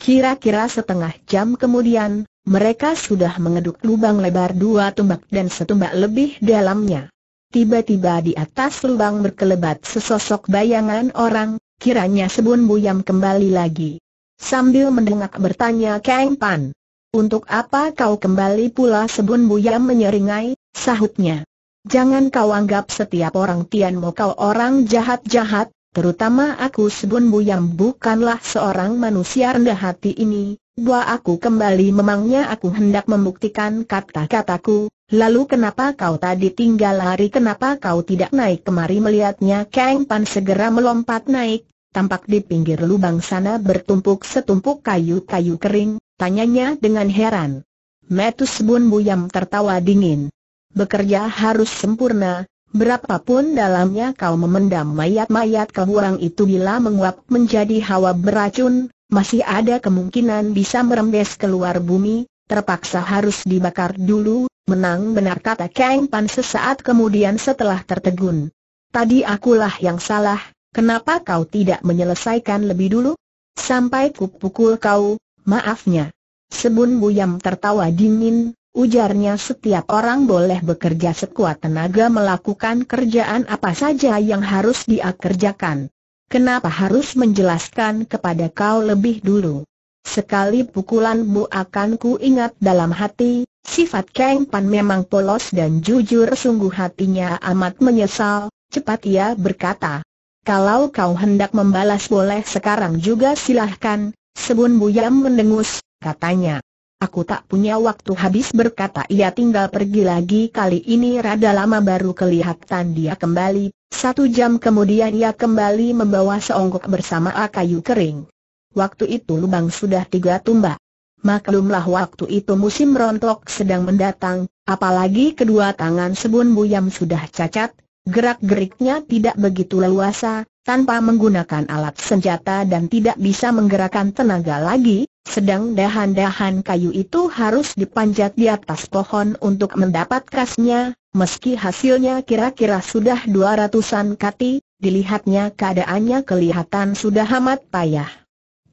S1: Kira-kira setengah jam kemudian, mereka sudah mengeduk lubang lebar dua tumbak dan setumbak lebih dalamnya. Tiba-tiba di atas lubang berkelebat sesosok bayangan orang, kiranya sebun buyam kembali lagi. Sambil mendengak bertanya Kang Pan. Untuk apa kau kembali pula sebun buyam menyeringai, sahutnya. Jangan kau anggap setiap orang Tianmo kau orang jahat-jahat, terutama aku Sebun Bu yang bukanlah seorang manusia rendah hati ini. Buah aku kembali memangnya aku hendak membuktikan kata-kataku, lalu kenapa kau tadi tinggal lari kenapa kau tidak naik kemari melihatnya Kang Pan segera melompat naik, tampak di pinggir lubang sana bertumpuk setumpuk kayu-kayu kering, tanyanya dengan heran. Metus Bun Buyam tertawa dingin bekerja harus sempurna, berapapun dalamnya kau memendam mayat-mayat kekurang itu bila menguap menjadi hawa beracun, masih ada kemungkinan bisa merembes keluar bumi, terpaksa harus dibakar dulu, menang benar kata Kang Pan sesaat kemudian setelah tertegun. Tadi akulah yang salah, kenapa kau tidak menyelesaikan lebih dulu? Sampai kupukul kau, maafnya. Sebun Buyam tertawa dingin, Ujarnya setiap orang boleh bekerja sekuat tenaga melakukan kerjaan apa saja yang harus dia kerjakan. Kenapa harus menjelaskan kepada kau lebih dulu? Sekali pukulanmu akan ku ingat dalam hati, sifat Kang Pan memang polos dan jujur sungguh hatinya amat menyesal, cepat ia berkata. Kalau kau hendak membalas boleh sekarang juga silahkan, Sebun Buyam mendengus, katanya. Aku tak punya waktu habis berkata ia tinggal pergi lagi kali ini rada lama baru kelihatan dia kembali. Satu jam kemudian ia kembali membawa seonggok bersama kayu kering. Waktu itu lubang sudah tiga tumbak. Maklumlah waktu itu musim rontok sedang mendatang, apalagi kedua tangan sebun buyam sudah cacat, gerak-geriknya tidak begitu leluasa, tanpa menggunakan alat senjata dan tidak bisa menggerakkan tenaga lagi, sedang dahan-dahan kayu itu harus dipanjat di atas pohon untuk mendapat kasnya, meski hasilnya kira-kira sudah dua ratusan kati, dilihatnya keadaannya kelihatan sudah amat payah.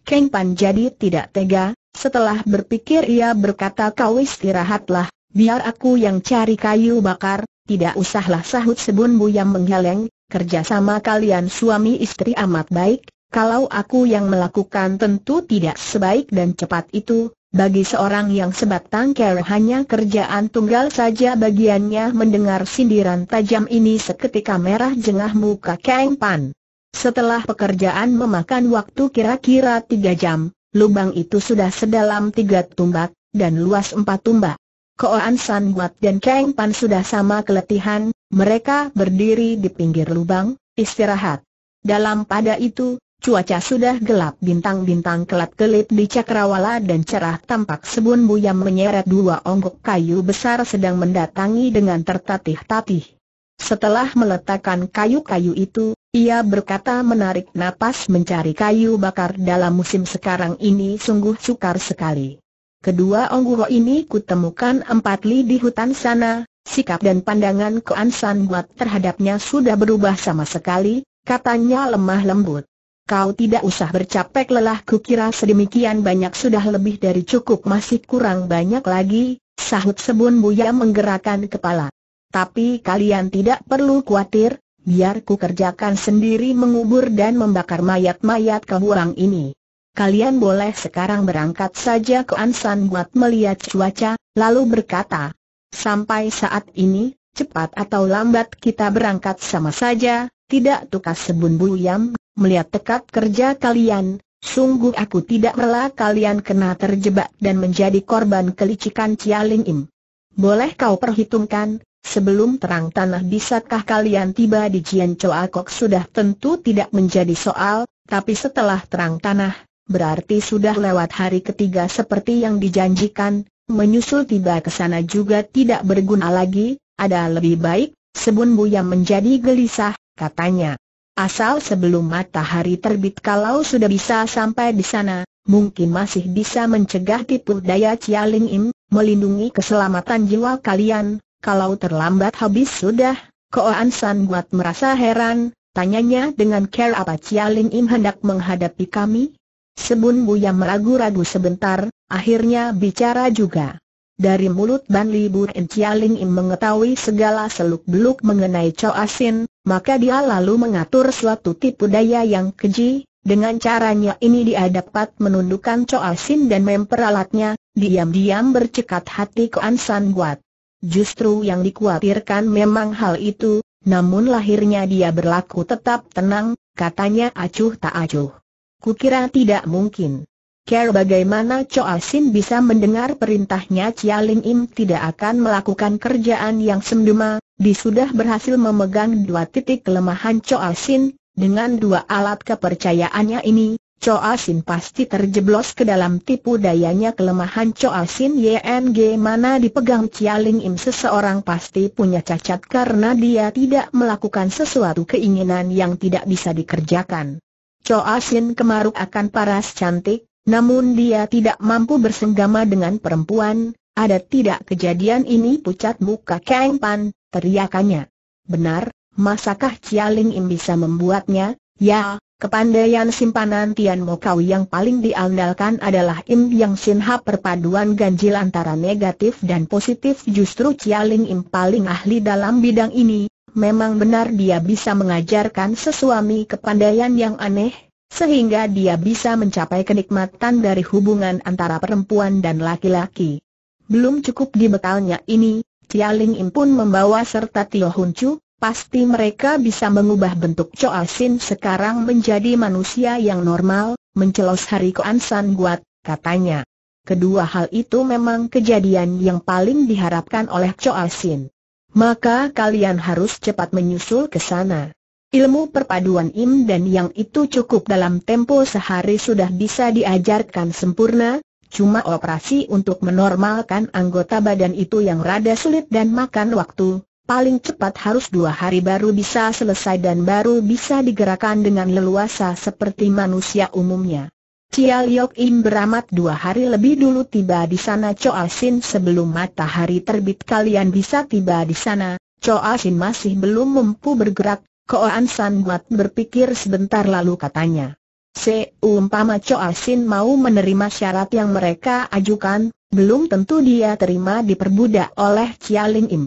S1: Keng Pan jadi tidak tega, setelah berpikir ia berkata kau istirahatlah, biar aku yang cari kayu bakar, tidak usahlah sahut Sebun yang menghaleng, kerjasama kalian suami istri amat baik, kalau aku yang melakukan tentu tidak sebaik dan cepat itu, bagi seorang yang sebatang kara hanya kerjaan tunggal saja bagiannya mendengar sindiran tajam ini seketika merah jengah muka Kang Pan. Setelah pekerjaan memakan waktu kira-kira tiga jam, lubang itu sudah sedalam tiga tumbak, dan luas empat tumbak. Koan San Buat dan Kang Pan sudah sama keletihan, mereka berdiri di pinggir lubang, istirahat. Dalam pada itu, cuaca sudah gelap bintang-bintang kelat kelip di cakrawala dan cerah tampak sebun buyam menyeret dua onggok kayu besar sedang mendatangi dengan tertatih-tatih. Setelah meletakkan kayu-kayu itu, ia berkata menarik napas mencari kayu bakar dalam musim sekarang ini sungguh sukar sekali. Kedua ongguro ini kutemukan empat li di hutan sana, sikap dan pandangan Koan San Buat terhadapnya sudah berubah sama sekali, katanya lemah lembut. Kau tidak usah bercapek lelah kukira sedemikian banyak sudah lebih dari cukup masih kurang banyak lagi, sahut Sebun Buya menggerakkan kepala. Tapi kalian tidak perlu khawatir, biar ku kerjakan sendiri mengubur dan membakar mayat-mayat kebuang ini kalian boleh sekarang berangkat saja ke Ansan buat melihat cuaca, lalu berkata, sampai saat ini, cepat atau lambat kita berangkat sama saja, tidak tukas sebun buyam, melihat tekad kerja kalian, sungguh aku tidak rela kalian kena terjebak dan menjadi korban kelicikan Cialing Im. Boleh kau perhitungkan, sebelum terang tanah bisakah kalian tiba di Jian Choa Kok sudah tentu tidak menjadi soal, tapi setelah terang tanah, berarti sudah lewat hari ketiga seperti yang dijanjikan, menyusul tiba ke sana juga tidak berguna lagi, ada lebih baik, sebun Buya menjadi gelisah, katanya. Asal sebelum matahari terbit kalau sudah bisa sampai di sana, mungkin masih bisa mencegah tipu daya Cialing Im, melindungi keselamatan jiwa kalian, kalau terlambat habis sudah, Koan San buat merasa heran, tanyanya dengan care apa Cialing Im hendak menghadapi kami, Sebun Buya meragu-ragu sebentar, akhirnya bicara juga. Dari mulut Ban Libur Encialing Im mengetahui segala seluk-beluk mengenai Cho Asin, maka dia lalu mengatur suatu tipu daya yang keji, dengan caranya ini dia dapat menundukkan Cho Asin dan memperalatnya, diam-diam bercekat hati ke Ansan Guat. Justru yang dikhawatirkan memang hal itu, namun lahirnya dia berlaku tetap tenang, katanya acuh tak acuh. Kukira tidak mungkin. Care bagaimana Choa Sin bisa mendengar perintahnya Chia Ling Im tidak akan melakukan kerjaan yang semduma, sudah berhasil memegang dua titik kelemahan Choa Sin, dengan dua alat kepercayaannya ini, Choa Sin pasti terjeblos ke dalam tipu dayanya kelemahan Choa Sin YNG mana dipegang Chia Ling Im seseorang pasti punya cacat karena dia tidak melakukan sesuatu keinginan yang tidak bisa dikerjakan. Choa Sin kemaruk akan paras cantik, namun dia tidak mampu bersenggama dengan perempuan, ada tidak kejadian ini pucat muka Kang Pan, teriakannya. Benar, masakah Chia Ling Im bisa membuatnya? Ya, kepandaian simpanan Tian Mo Kau yang paling diandalkan adalah Im Yang Sin perpaduan ganjil antara negatif dan positif justru Chia Ling Im paling ahli dalam bidang ini, memang benar dia bisa mengajarkan sesuami kepandaian yang aneh, sehingga dia bisa mencapai kenikmatan dari hubungan antara perempuan dan laki-laki. Belum cukup dibekalnya ini, Tia Ling Im pun membawa serta Tio Hun Chu, pasti mereka bisa mengubah bentuk Choa Sin sekarang menjadi manusia yang normal, mencelos hari Koan San Guat, katanya. Kedua hal itu memang kejadian yang paling diharapkan oleh Choa Sin. Maka kalian harus cepat menyusul ke sana. Ilmu perpaduan im dan yang itu cukup dalam tempo sehari sudah bisa diajarkan sempurna, cuma operasi untuk menormalkan anggota badan itu yang rada sulit dan makan waktu, paling cepat harus dua hari baru bisa selesai dan baru bisa digerakkan dengan leluasa seperti manusia umumnya. Cia Liok Im beramat dua hari lebih dulu tiba di sana Choa Sin sebelum matahari terbit kalian bisa tiba di sana, Choa Sin masih belum mampu bergerak, Koan San Buat berpikir sebentar lalu katanya. Seumpama Choa Sin mau menerima syarat yang mereka ajukan, belum tentu dia terima diperbudak oleh Cia Ling Im.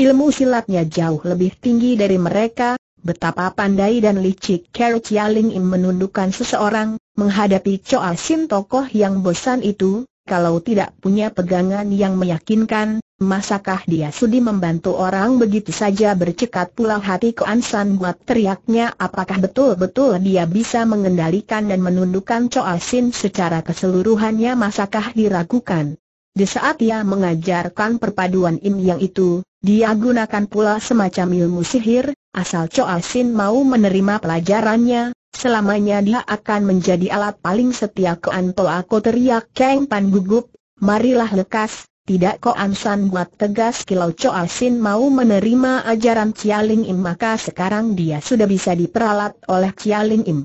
S1: Ilmu silatnya jauh lebih tinggi dari mereka, betapa pandai dan licik Kero Chia Im menundukkan seseorang, Menghadapi Choa Sin tokoh yang bosan itu, kalau tidak punya pegangan yang meyakinkan, masakah dia sudi membantu orang begitu saja bercekat pula hati Koan San buat teriaknya apakah betul-betul dia bisa mengendalikan dan menundukkan Choa Sin secara keseluruhannya masakah diragukan. Di saat ia mengajarkan perpaduan im yang itu, dia gunakan pula semacam ilmu sihir, asal Choa Sin mau menerima pelajarannya, Selamanya dia akan menjadi alat paling setia ke Anto aku teriak Kang Pan gugup, marilah lekas, tidak kau Ansan buat tegas kilau Choa Sin mau menerima ajaran Cialing Im maka sekarang dia sudah bisa diperalat oleh Cialing Im.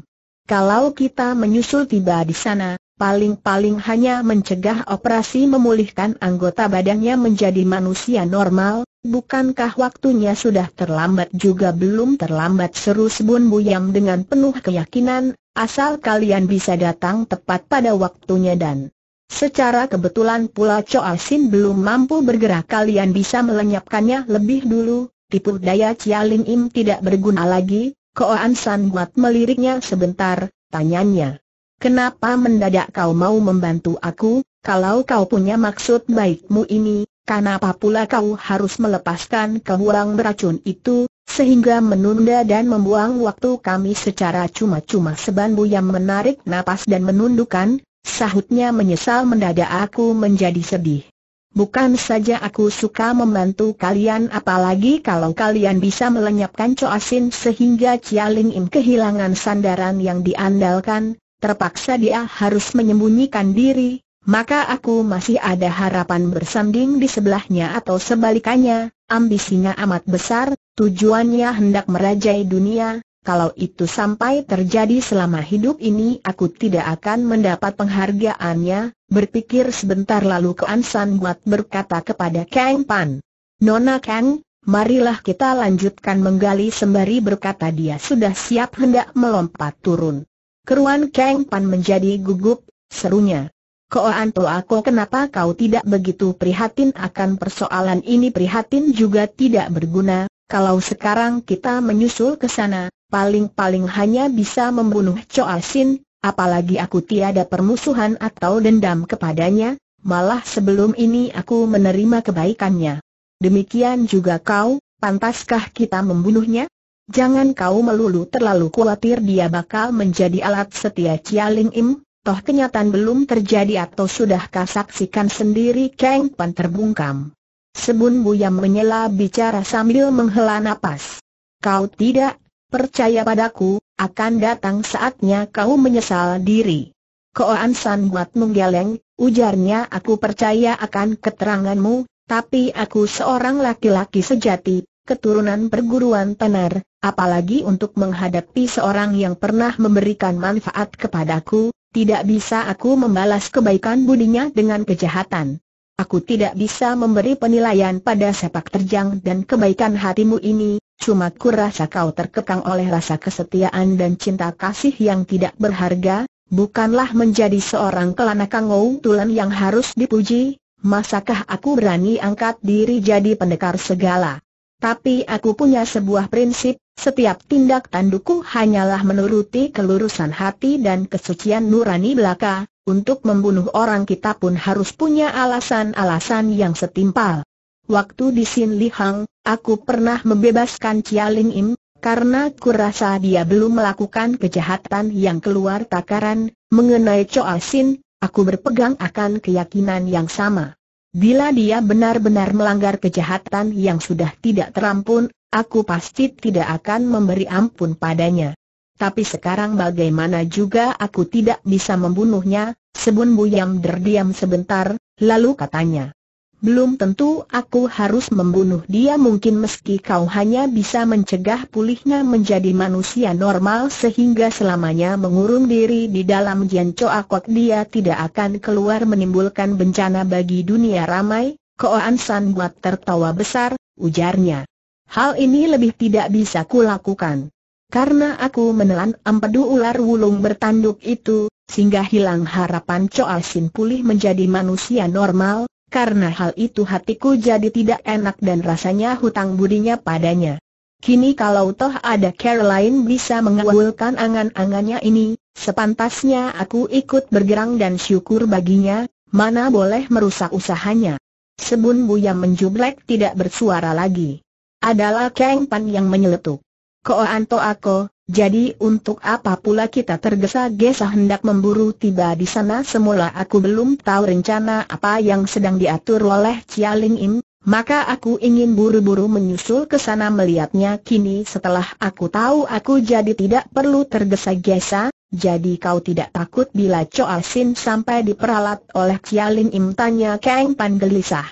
S1: Kalau kita menyusul tiba di sana, paling-paling hanya mencegah operasi memulihkan anggota badannya menjadi manusia normal, Bukankah waktunya sudah terlambat juga belum terlambat seru Sebun yang dengan penuh keyakinan, asal kalian bisa datang tepat pada waktunya dan secara kebetulan pula Choa Sin belum mampu bergerak kalian bisa melenyapkannya lebih dulu, tipu daya Chia Lin Im tidak berguna lagi, Koan San buat meliriknya sebentar, tanyanya. Kenapa mendadak kau mau membantu aku, kalau kau punya maksud baikmu ini, Kenapa pula kau harus melepaskan kehulang beracun itu, sehingga menunda dan membuang waktu kami secara cuma-cuma Seban yang menarik napas dan menundukkan, sahutnya menyesal mendadak aku menjadi sedih. Bukan saja aku suka membantu kalian apalagi kalau kalian bisa melenyapkan Coasin sehingga Cialing Im kehilangan sandaran yang diandalkan, terpaksa dia harus menyembunyikan diri, maka aku masih ada harapan bersanding di sebelahnya atau sebalikannya, ambisinya amat besar, tujuannya hendak merajai dunia, kalau itu sampai terjadi selama hidup ini aku tidak akan mendapat penghargaannya, berpikir sebentar lalu Kean San Buat berkata kepada Kang Pan. Nona Kang, marilah kita lanjutkan menggali sembari berkata dia sudah siap hendak melompat turun. Keruan Kang Pan menjadi gugup, serunya. Ko Anto aku kenapa kau tidak begitu prihatin akan persoalan ini prihatin juga tidak berguna, kalau sekarang kita menyusul ke sana, paling-paling hanya bisa membunuh Choa Sin, apalagi aku tiada permusuhan atau dendam kepadanya, malah sebelum ini aku menerima kebaikannya. Demikian juga kau, pantaskah kita membunuhnya? Jangan kau melulu terlalu khawatir dia bakal menjadi alat setia Cialing Im, Toh kenyataan belum terjadi atau sudahkah saksikan sendiri Kang Pan terbungkam. Sebun Buya menyela bicara sambil menghela nafas. Kau tidak percaya padaku, akan datang saatnya kau menyesal diri. Koan San buat menggeleng, ujarnya aku percaya akan keteranganmu, tapi aku seorang laki-laki sejati, keturunan perguruan tenar, apalagi untuk menghadapi seorang yang pernah memberikan manfaat kepadaku, tidak bisa aku membalas kebaikan budinya dengan kejahatan. Aku tidak bisa memberi penilaian pada sepak terjang dan kebaikan hatimu ini, cuma ku rasa kau terkekang oleh rasa kesetiaan dan cinta kasih yang tidak berharga, bukanlah menjadi seorang kelana kangau tulen yang harus dipuji, masakah aku berani angkat diri jadi pendekar segala tapi aku punya sebuah prinsip, setiap tindak tanduku hanyalah menuruti kelurusan hati dan kesucian nurani belaka, untuk membunuh orang kita pun harus punya alasan-alasan yang setimpal. Waktu di Sin Lihang, aku pernah membebaskan Chia Ling Im, karena kurasa dia belum melakukan kejahatan yang keluar takaran, mengenai Choa Sin, aku berpegang akan keyakinan yang sama. Bila dia benar-benar melanggar kejahatan yang sudah tidak terampun, aku pasti tidak akan memberi ampun padanya. Tapi sekarang bagaimana juga aku tidak bisa membunuhnya, Sebun yang berdiam sebentar, lalu katanya. Belum tentu aku harus membunuh dia mungkin meski kau hanya bisa mencegah pulihnya menjadi manusia normal sehingga selamanya mengurung diri di dalam Jianco Akok dia tidak akan keluar menimbulkan bencana bagi dunia ramai, Koan San buat tertawa besar, ujarnya. Hal ini lebih tidak bisa kulakukan. Karena aku menelan empedu ular wulung bertanduk itu, sehingga hilang harapan Coal Sin pulih menjadi manusia normal, karena hal itu hatiku jadi tidak enak dan rasanya hutang budinya padanya. Kini kalau toh ada Caroline bisa mengawalkan angan-angannya ini, sepantasnya aku ikut bergerang dan syukur baginya, mana boleh merusak usahanya. Sebun Buya menjublek tidak bersuara lagi. Adalah Kang Pan yang menyeletuk. Koan Anto aku, jadi untuk apa pula kita tergesa-gesa hendak memburu tiba di sana semula aku belum tahu rencana apa yang sedang diatur oleh Chia Ling Im, maka aku ingin buru-buru menyusul ke sana melihatnya kini setelah aku tahu aku jadi tidak perlu tergesa-gesa, jadi kau tidak takut bila Choa Sin sampai diperalat oleh Chia Ling Im tanya Kang Pan gelisah.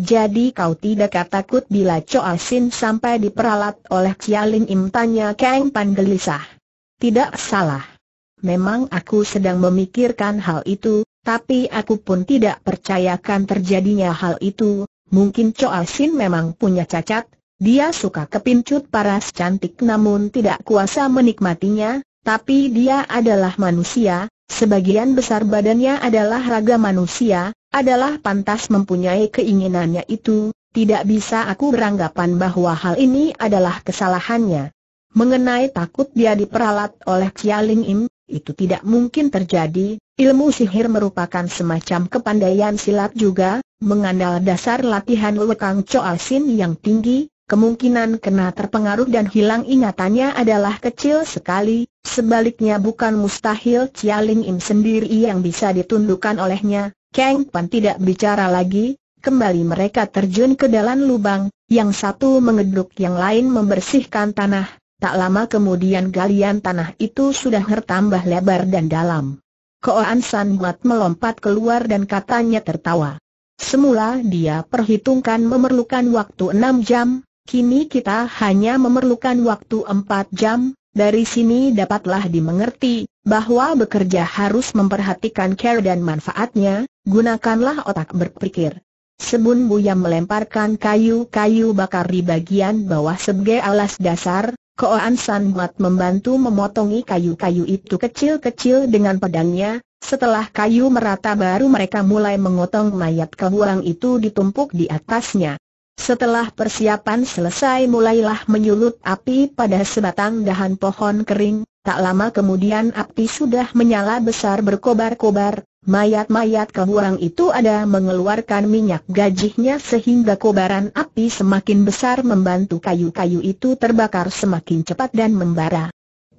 S1: Jadi kau tidak takut bila Choa Sin sampai diperalat oleh Xialin Im tanya Kang Pan gelisah. Tidak salah. Memang aku sedang memikirkan hal itu, tapi aku pun tidak percayakan terjadinya hal itu. Mungkin Choa Sin memang punya cacat, dia suka kepincut paras cantik namun tidak kuasa menikmatinya, tapi dia adalah manusia, sebagian besar badannya adalah raga manusia, adalah pantas mempunyai keinginannya itu, tidak bisa aku beranggapan bahwa hal ini adalah kesalahannya. Mengenai takut dia diperalat oleh Cialing Im, itu tidak mungkin terjadi, ilmu sihir merupakan semacam kepandaian silat juga, mengandal dasar latihan lekang Choa Sin yang tinggi, kemungkinan kena terpengaruh dan hilang ingatannya adalah kecil sekali, sebaliknya bukan mustahil Cialing Im sendiri yang bisa ditundukkan olehnya, Kang Pan tidak bicara lagi, kembali mereka terjun ke dalam lubang, yang satu mengeduk yang lain membersihkan tanah, tak lama kemudian galian tanah itu sudah bertambah lebar dan dalam. Koan San Huat melompat keluar dan katanya tertawa. Semula dia perhitungkan memerlukan waktu enam jam, kini kita hanya memerlukan waktu empat jam, dari sini dapatlah dimengerti, bahwa bekerja harus memperhatikan care dan manfaatnya, gunakanlah otak berpikir. Sebun Buya melemparkan kayu-kayu bakar di bagian bawah sebagai alas dasar, Koan San Buat membantu memotongi kayu-kayu itu kecil-kecil dengan pedangnya, setelah kayu merata baru mereka mulai mengotong mayat kehuang itu ditumpuk di atasnya. Setelah persiapan selesai mulailah menyulut api pada sebatang dahan pohon kering, tak lama kemudian api sudah menyala besar berkobar-kobar, mayat-mayat kehuang itu ada mengeluarkan minyak gajihnya sehingga kobaran api semakin besar membantu kayu-kayu itu terbakar semakin cepat dan membara.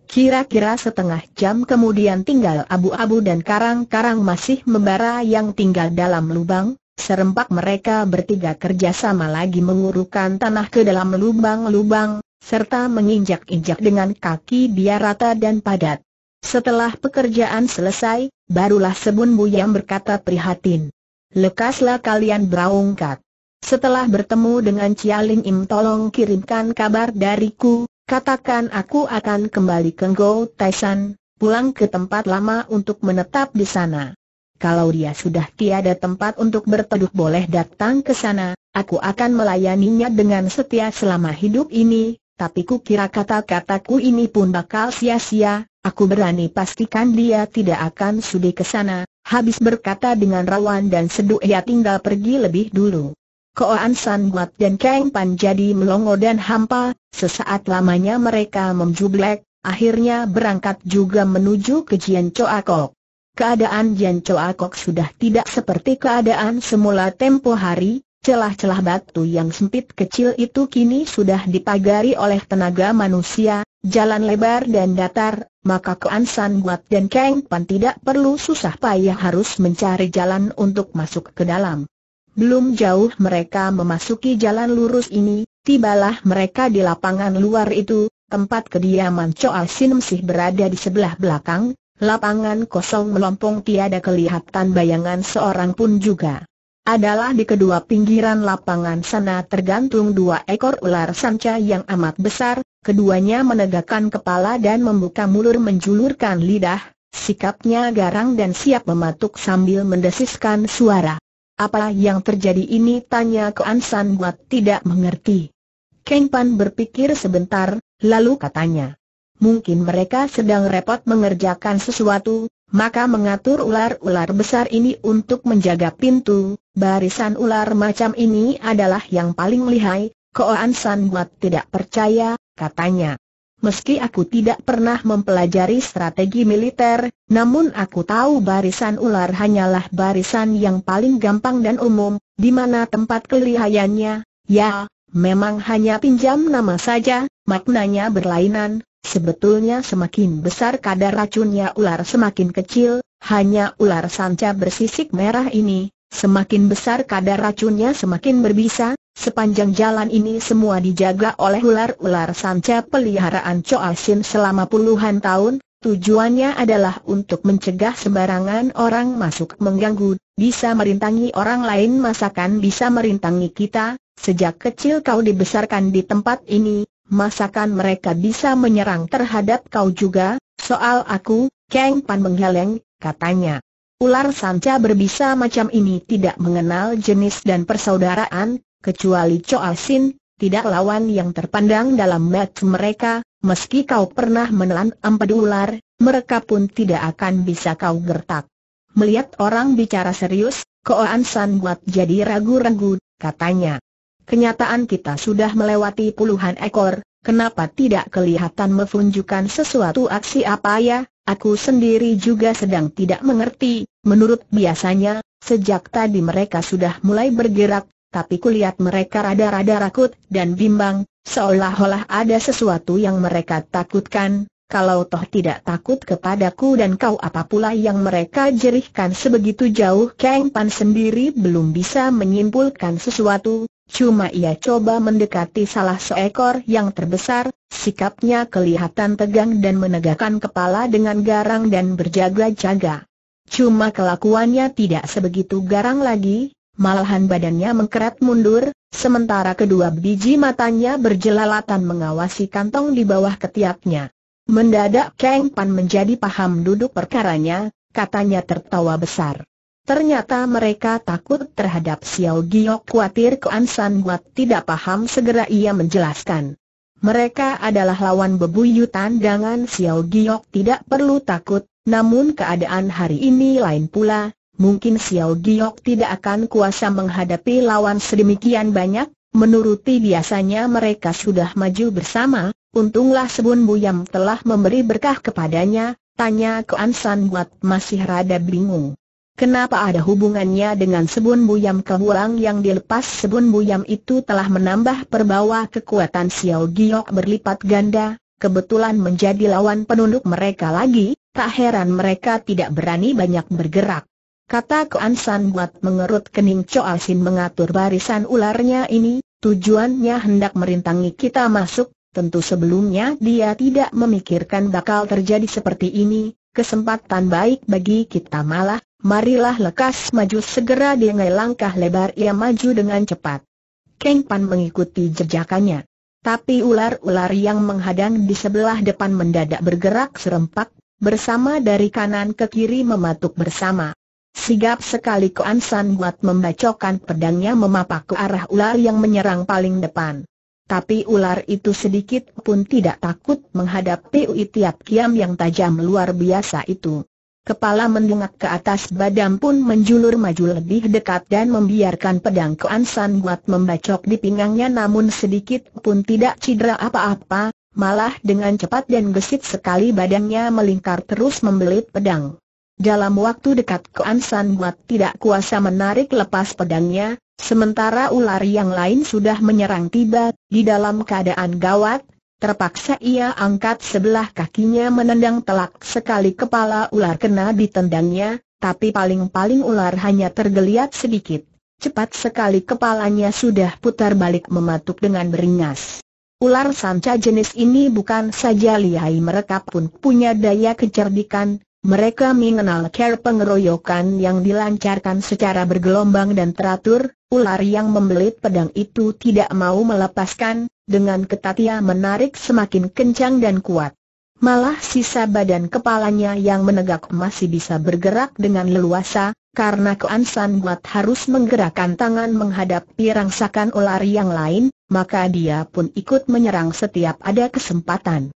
S1: Kira-kira setengah jam kemudian tinggal abu-abu dan karang-karang masih membara yang tinggal dalam lubang, Serempak mereka bertiga kerjasama lagi mengurukan tanah ke dalam lubang-lubang, serta menginjak-injak dengan kaki biar rata dan padat. Setelah pekerjaan selesai, barulah Sebun yang berkata prihatin. Lekaslah kalian berangkat. Setelah bertemu dengan Cialing Im tolong kirimkan kabar dariku, katakan aku akan kembali ke Go Taishan, pulang ke tempat lama untuk menetap di sana kalau dia sudah tiada tempat untuk berteduh boleh datang ke sana, aku akan melayaninya dengan setia selama hidup ini, tapi ku kira kata-kataku ini pun bakal sia-sia, aku berani pastikan dia tidak akan sudi ke sana, habis berkata dengan rawan dan seduh ia tinggal pergi lebih dulu. Koan San Guat dan Kang Pan jadi melongo dan hampa, sesaat lamanya mereka memjublek, akhirnya berangkat juga menuju ke Jian Choa Kok keadaan Jian Choa Kok sudah tidak seperti keadaan semula tempo hari, celah-celah batu yang sempit kecil itu kini sudah dipagari oleh tenaga manusia, jalan lebar dan datar, maka Kuan San Guat dan Kang Pan tidak perlu susah payah harus mencari jalan untuk masuk ke dalam. Belum jauh mereka memasuki jalan lurus ini, tibalah mereka di lapangan luar itu, tempat kediaman Choa Sinem Sih berada di sebelah belakang, Lapangan kosong melompong tiada kelihatan bayangan seorang pun juga. Adalah di kedua pinggiran lapangan sana tergantung dua ekor ular sanca yang amat besar, keduanya menegakkan kepala dan membuka mulur menjulurkan lidah, sikapnya garang dan siap mematuk sambil mendesiskan suara. Apa yang terjadi ini tanya ke Ansan buat tidak mengerti. Keng Pan berpikir sebentar, lalu katanya mungkin mereka sedang repot mengerjakan sesuatu, maka mengatur ular-ular besar ini untuk menjaga pintu, barisan ular macam ini adalah yang paling lihai, Koan San Buat tidak percaya, katanya. Meski aku tidak pernah mempelajari strategi militer, namun aku tahu barisan ular hanyalah barisan yang paling gampang dan umum, di mana tempat kelihayannya, ya, memang hanya pinjam nama saja, maknanya berlainan, Sebetulnya semakin besar kadar racunnya ular semakin kecil, hanya ular sanca bersisik merah ini, semakin besar kadar racunnya semakin berbisa, sepanjang jalan ini semua dijaga oleh ular-ular sanca peliharaan Choa Sin selama puluhan tahun, tujuannya adalah untuk mencegah sembarangan orang masuk mengganggu, bisa merintangi orang lain masakan bisa merintangi kita, sejak kecil kau dibesarkan di tempat ini, masakan mereka bisa menyerang terhadap kau juga, soal aku, Kang Pan menghaleng, katanya. Ular sanca berbisa macam ini tidak mengenal jenis dan persaudaraan, kecuali Choa Sin, tidak lawan yang terpandang dalam match mereka, meski kau pernah menelan empat ular, mereka pun tidak akan bisa kau gertak. Melihat orang bicara serius, Koan San buat jadi ragu-ragu, katanya. Kenyataan kita sudah melewati puluhan ekor, kenapa tidak kelihatan menunjukkan sesuatu aksi apa ya? Aku sendiri juga sedang tidak mengerti, menurut biasanya, sejak tadi mereka sudah mulai bergerak, tapi kulihat mereka rada-rada rakut dan bimbang, seolah-olah ada sesuatu yang mereka takutkan, kalau toh tidak takut kepadaku dan kau apa pula yang mereka jerihkan sebegitu jauh Kang Pan sendiri belum bisa menyimpulkan sesuatu, Cuma ia coba mendekati salah seekor yang terbesar, sikapnya kelihatan tegang dan menegakkan kepala dengan garang dan berjaga-jaga. Cuma kelakuannya tidak sebegitu garang lagi, malahan badannya mengkeret mundur, sementara kedua biji matanya berjelalatan mengawasi kantong di bawah ketiaknya. Mendadak Kang Pan menjadi paham duduk perkaranya, katanya tertawa besar. Ternyata mereka takut terhadap Xiao Giok khawatir Kuan San Guat tidak paham segera ia menjelaskan. Mereka adalah lawan bebuyutan dengan Xiao Giok tidak perlu takut, namun keadaan hari ini lain pula, mungkin Xiao Giok tidak akan kuasa menghadapi lawan sedemikian banyak, menuruti biasanya mereka sudah maju bersama, untunglah Sebun Buyam telah memberi berkah kepadanya, tanya Kuan San Guat masih rada bingung. Kenapa ada hubungannya dengan Sebun Buyam Kehuang yang dilepas Sebun Buyam itu telah menambah perbawa kekuatan Xiao Giok berlipat ganda, kebetulan menjadi lawan penunduk mereka lagi, tak heran mereka tidak berani banyak bergerak. Kata Kuan San buat mengerut kening Choa Sin mengatur barisan ularnya ini, tujuannya hendak merintangi kita masuk, tentu sebelumnya dia tidak memikirkan bakal terjadi seperti ini, kesempatan baik bagi kita malah, marilah lekas maju segera dengan langkah lebar ia maju dengan cepat. Keng Pan mengikuti jejakannya. Tapi ular-ular yang menghadang di sebelah depan mendadak bergerak serempak, bersama dari kanan ke kiri mematuk bersama. Sigap sekali Koan San buat membacokan pedangnya memapak ke arah ular yang menyerang paling depan. Tapi ular itu sedikit pun tidak takut menghadapi tiap kiam yang tajam luar biasa itu. Kepala mendongak ke atas badan pun menjulur maju lebih dekat dan membiarkan pedang keansan buat membacok di pinggangnya namun sedikit pun tidak cedera apa-apa, malah dengan cepat dan gesit sekali badannya melingkar terus membelit pedang. Dalam waktu dekat keansan buat tidak kuasa menarik lepas pedangnya, Sementara ular yang lain sudah menyerang tiba, di dalam keadaan gawat, terpaksa ia angkat sebelah kakinya menendang telak sekali kepala ular kena ditendangnya, tapi paling-paling ular hanya tergeliat sedikit. Cepat sekali kepalanya sudah putar balik mematuk dengan beringas. Ular sanca jenis ini bukan saja lihai mereka pun punya daya kecerdikan, mereka mengenal care pengeroyokan yang dilancarkan secara bergelombang dan teratur, ular yang membelit pedang itu tidak mau melepaskan, dengan ketat ia menarik semakin kencang dan kuat. Malah sisa badan kepalanya yang menegak masih bisa bergerak dengan leluasa, karena Kuan San Buat harus menggerakkan tangan menghadapi rangsakan ular yang lain, maka dia pun ikut menyerang setiap ada kesempatan.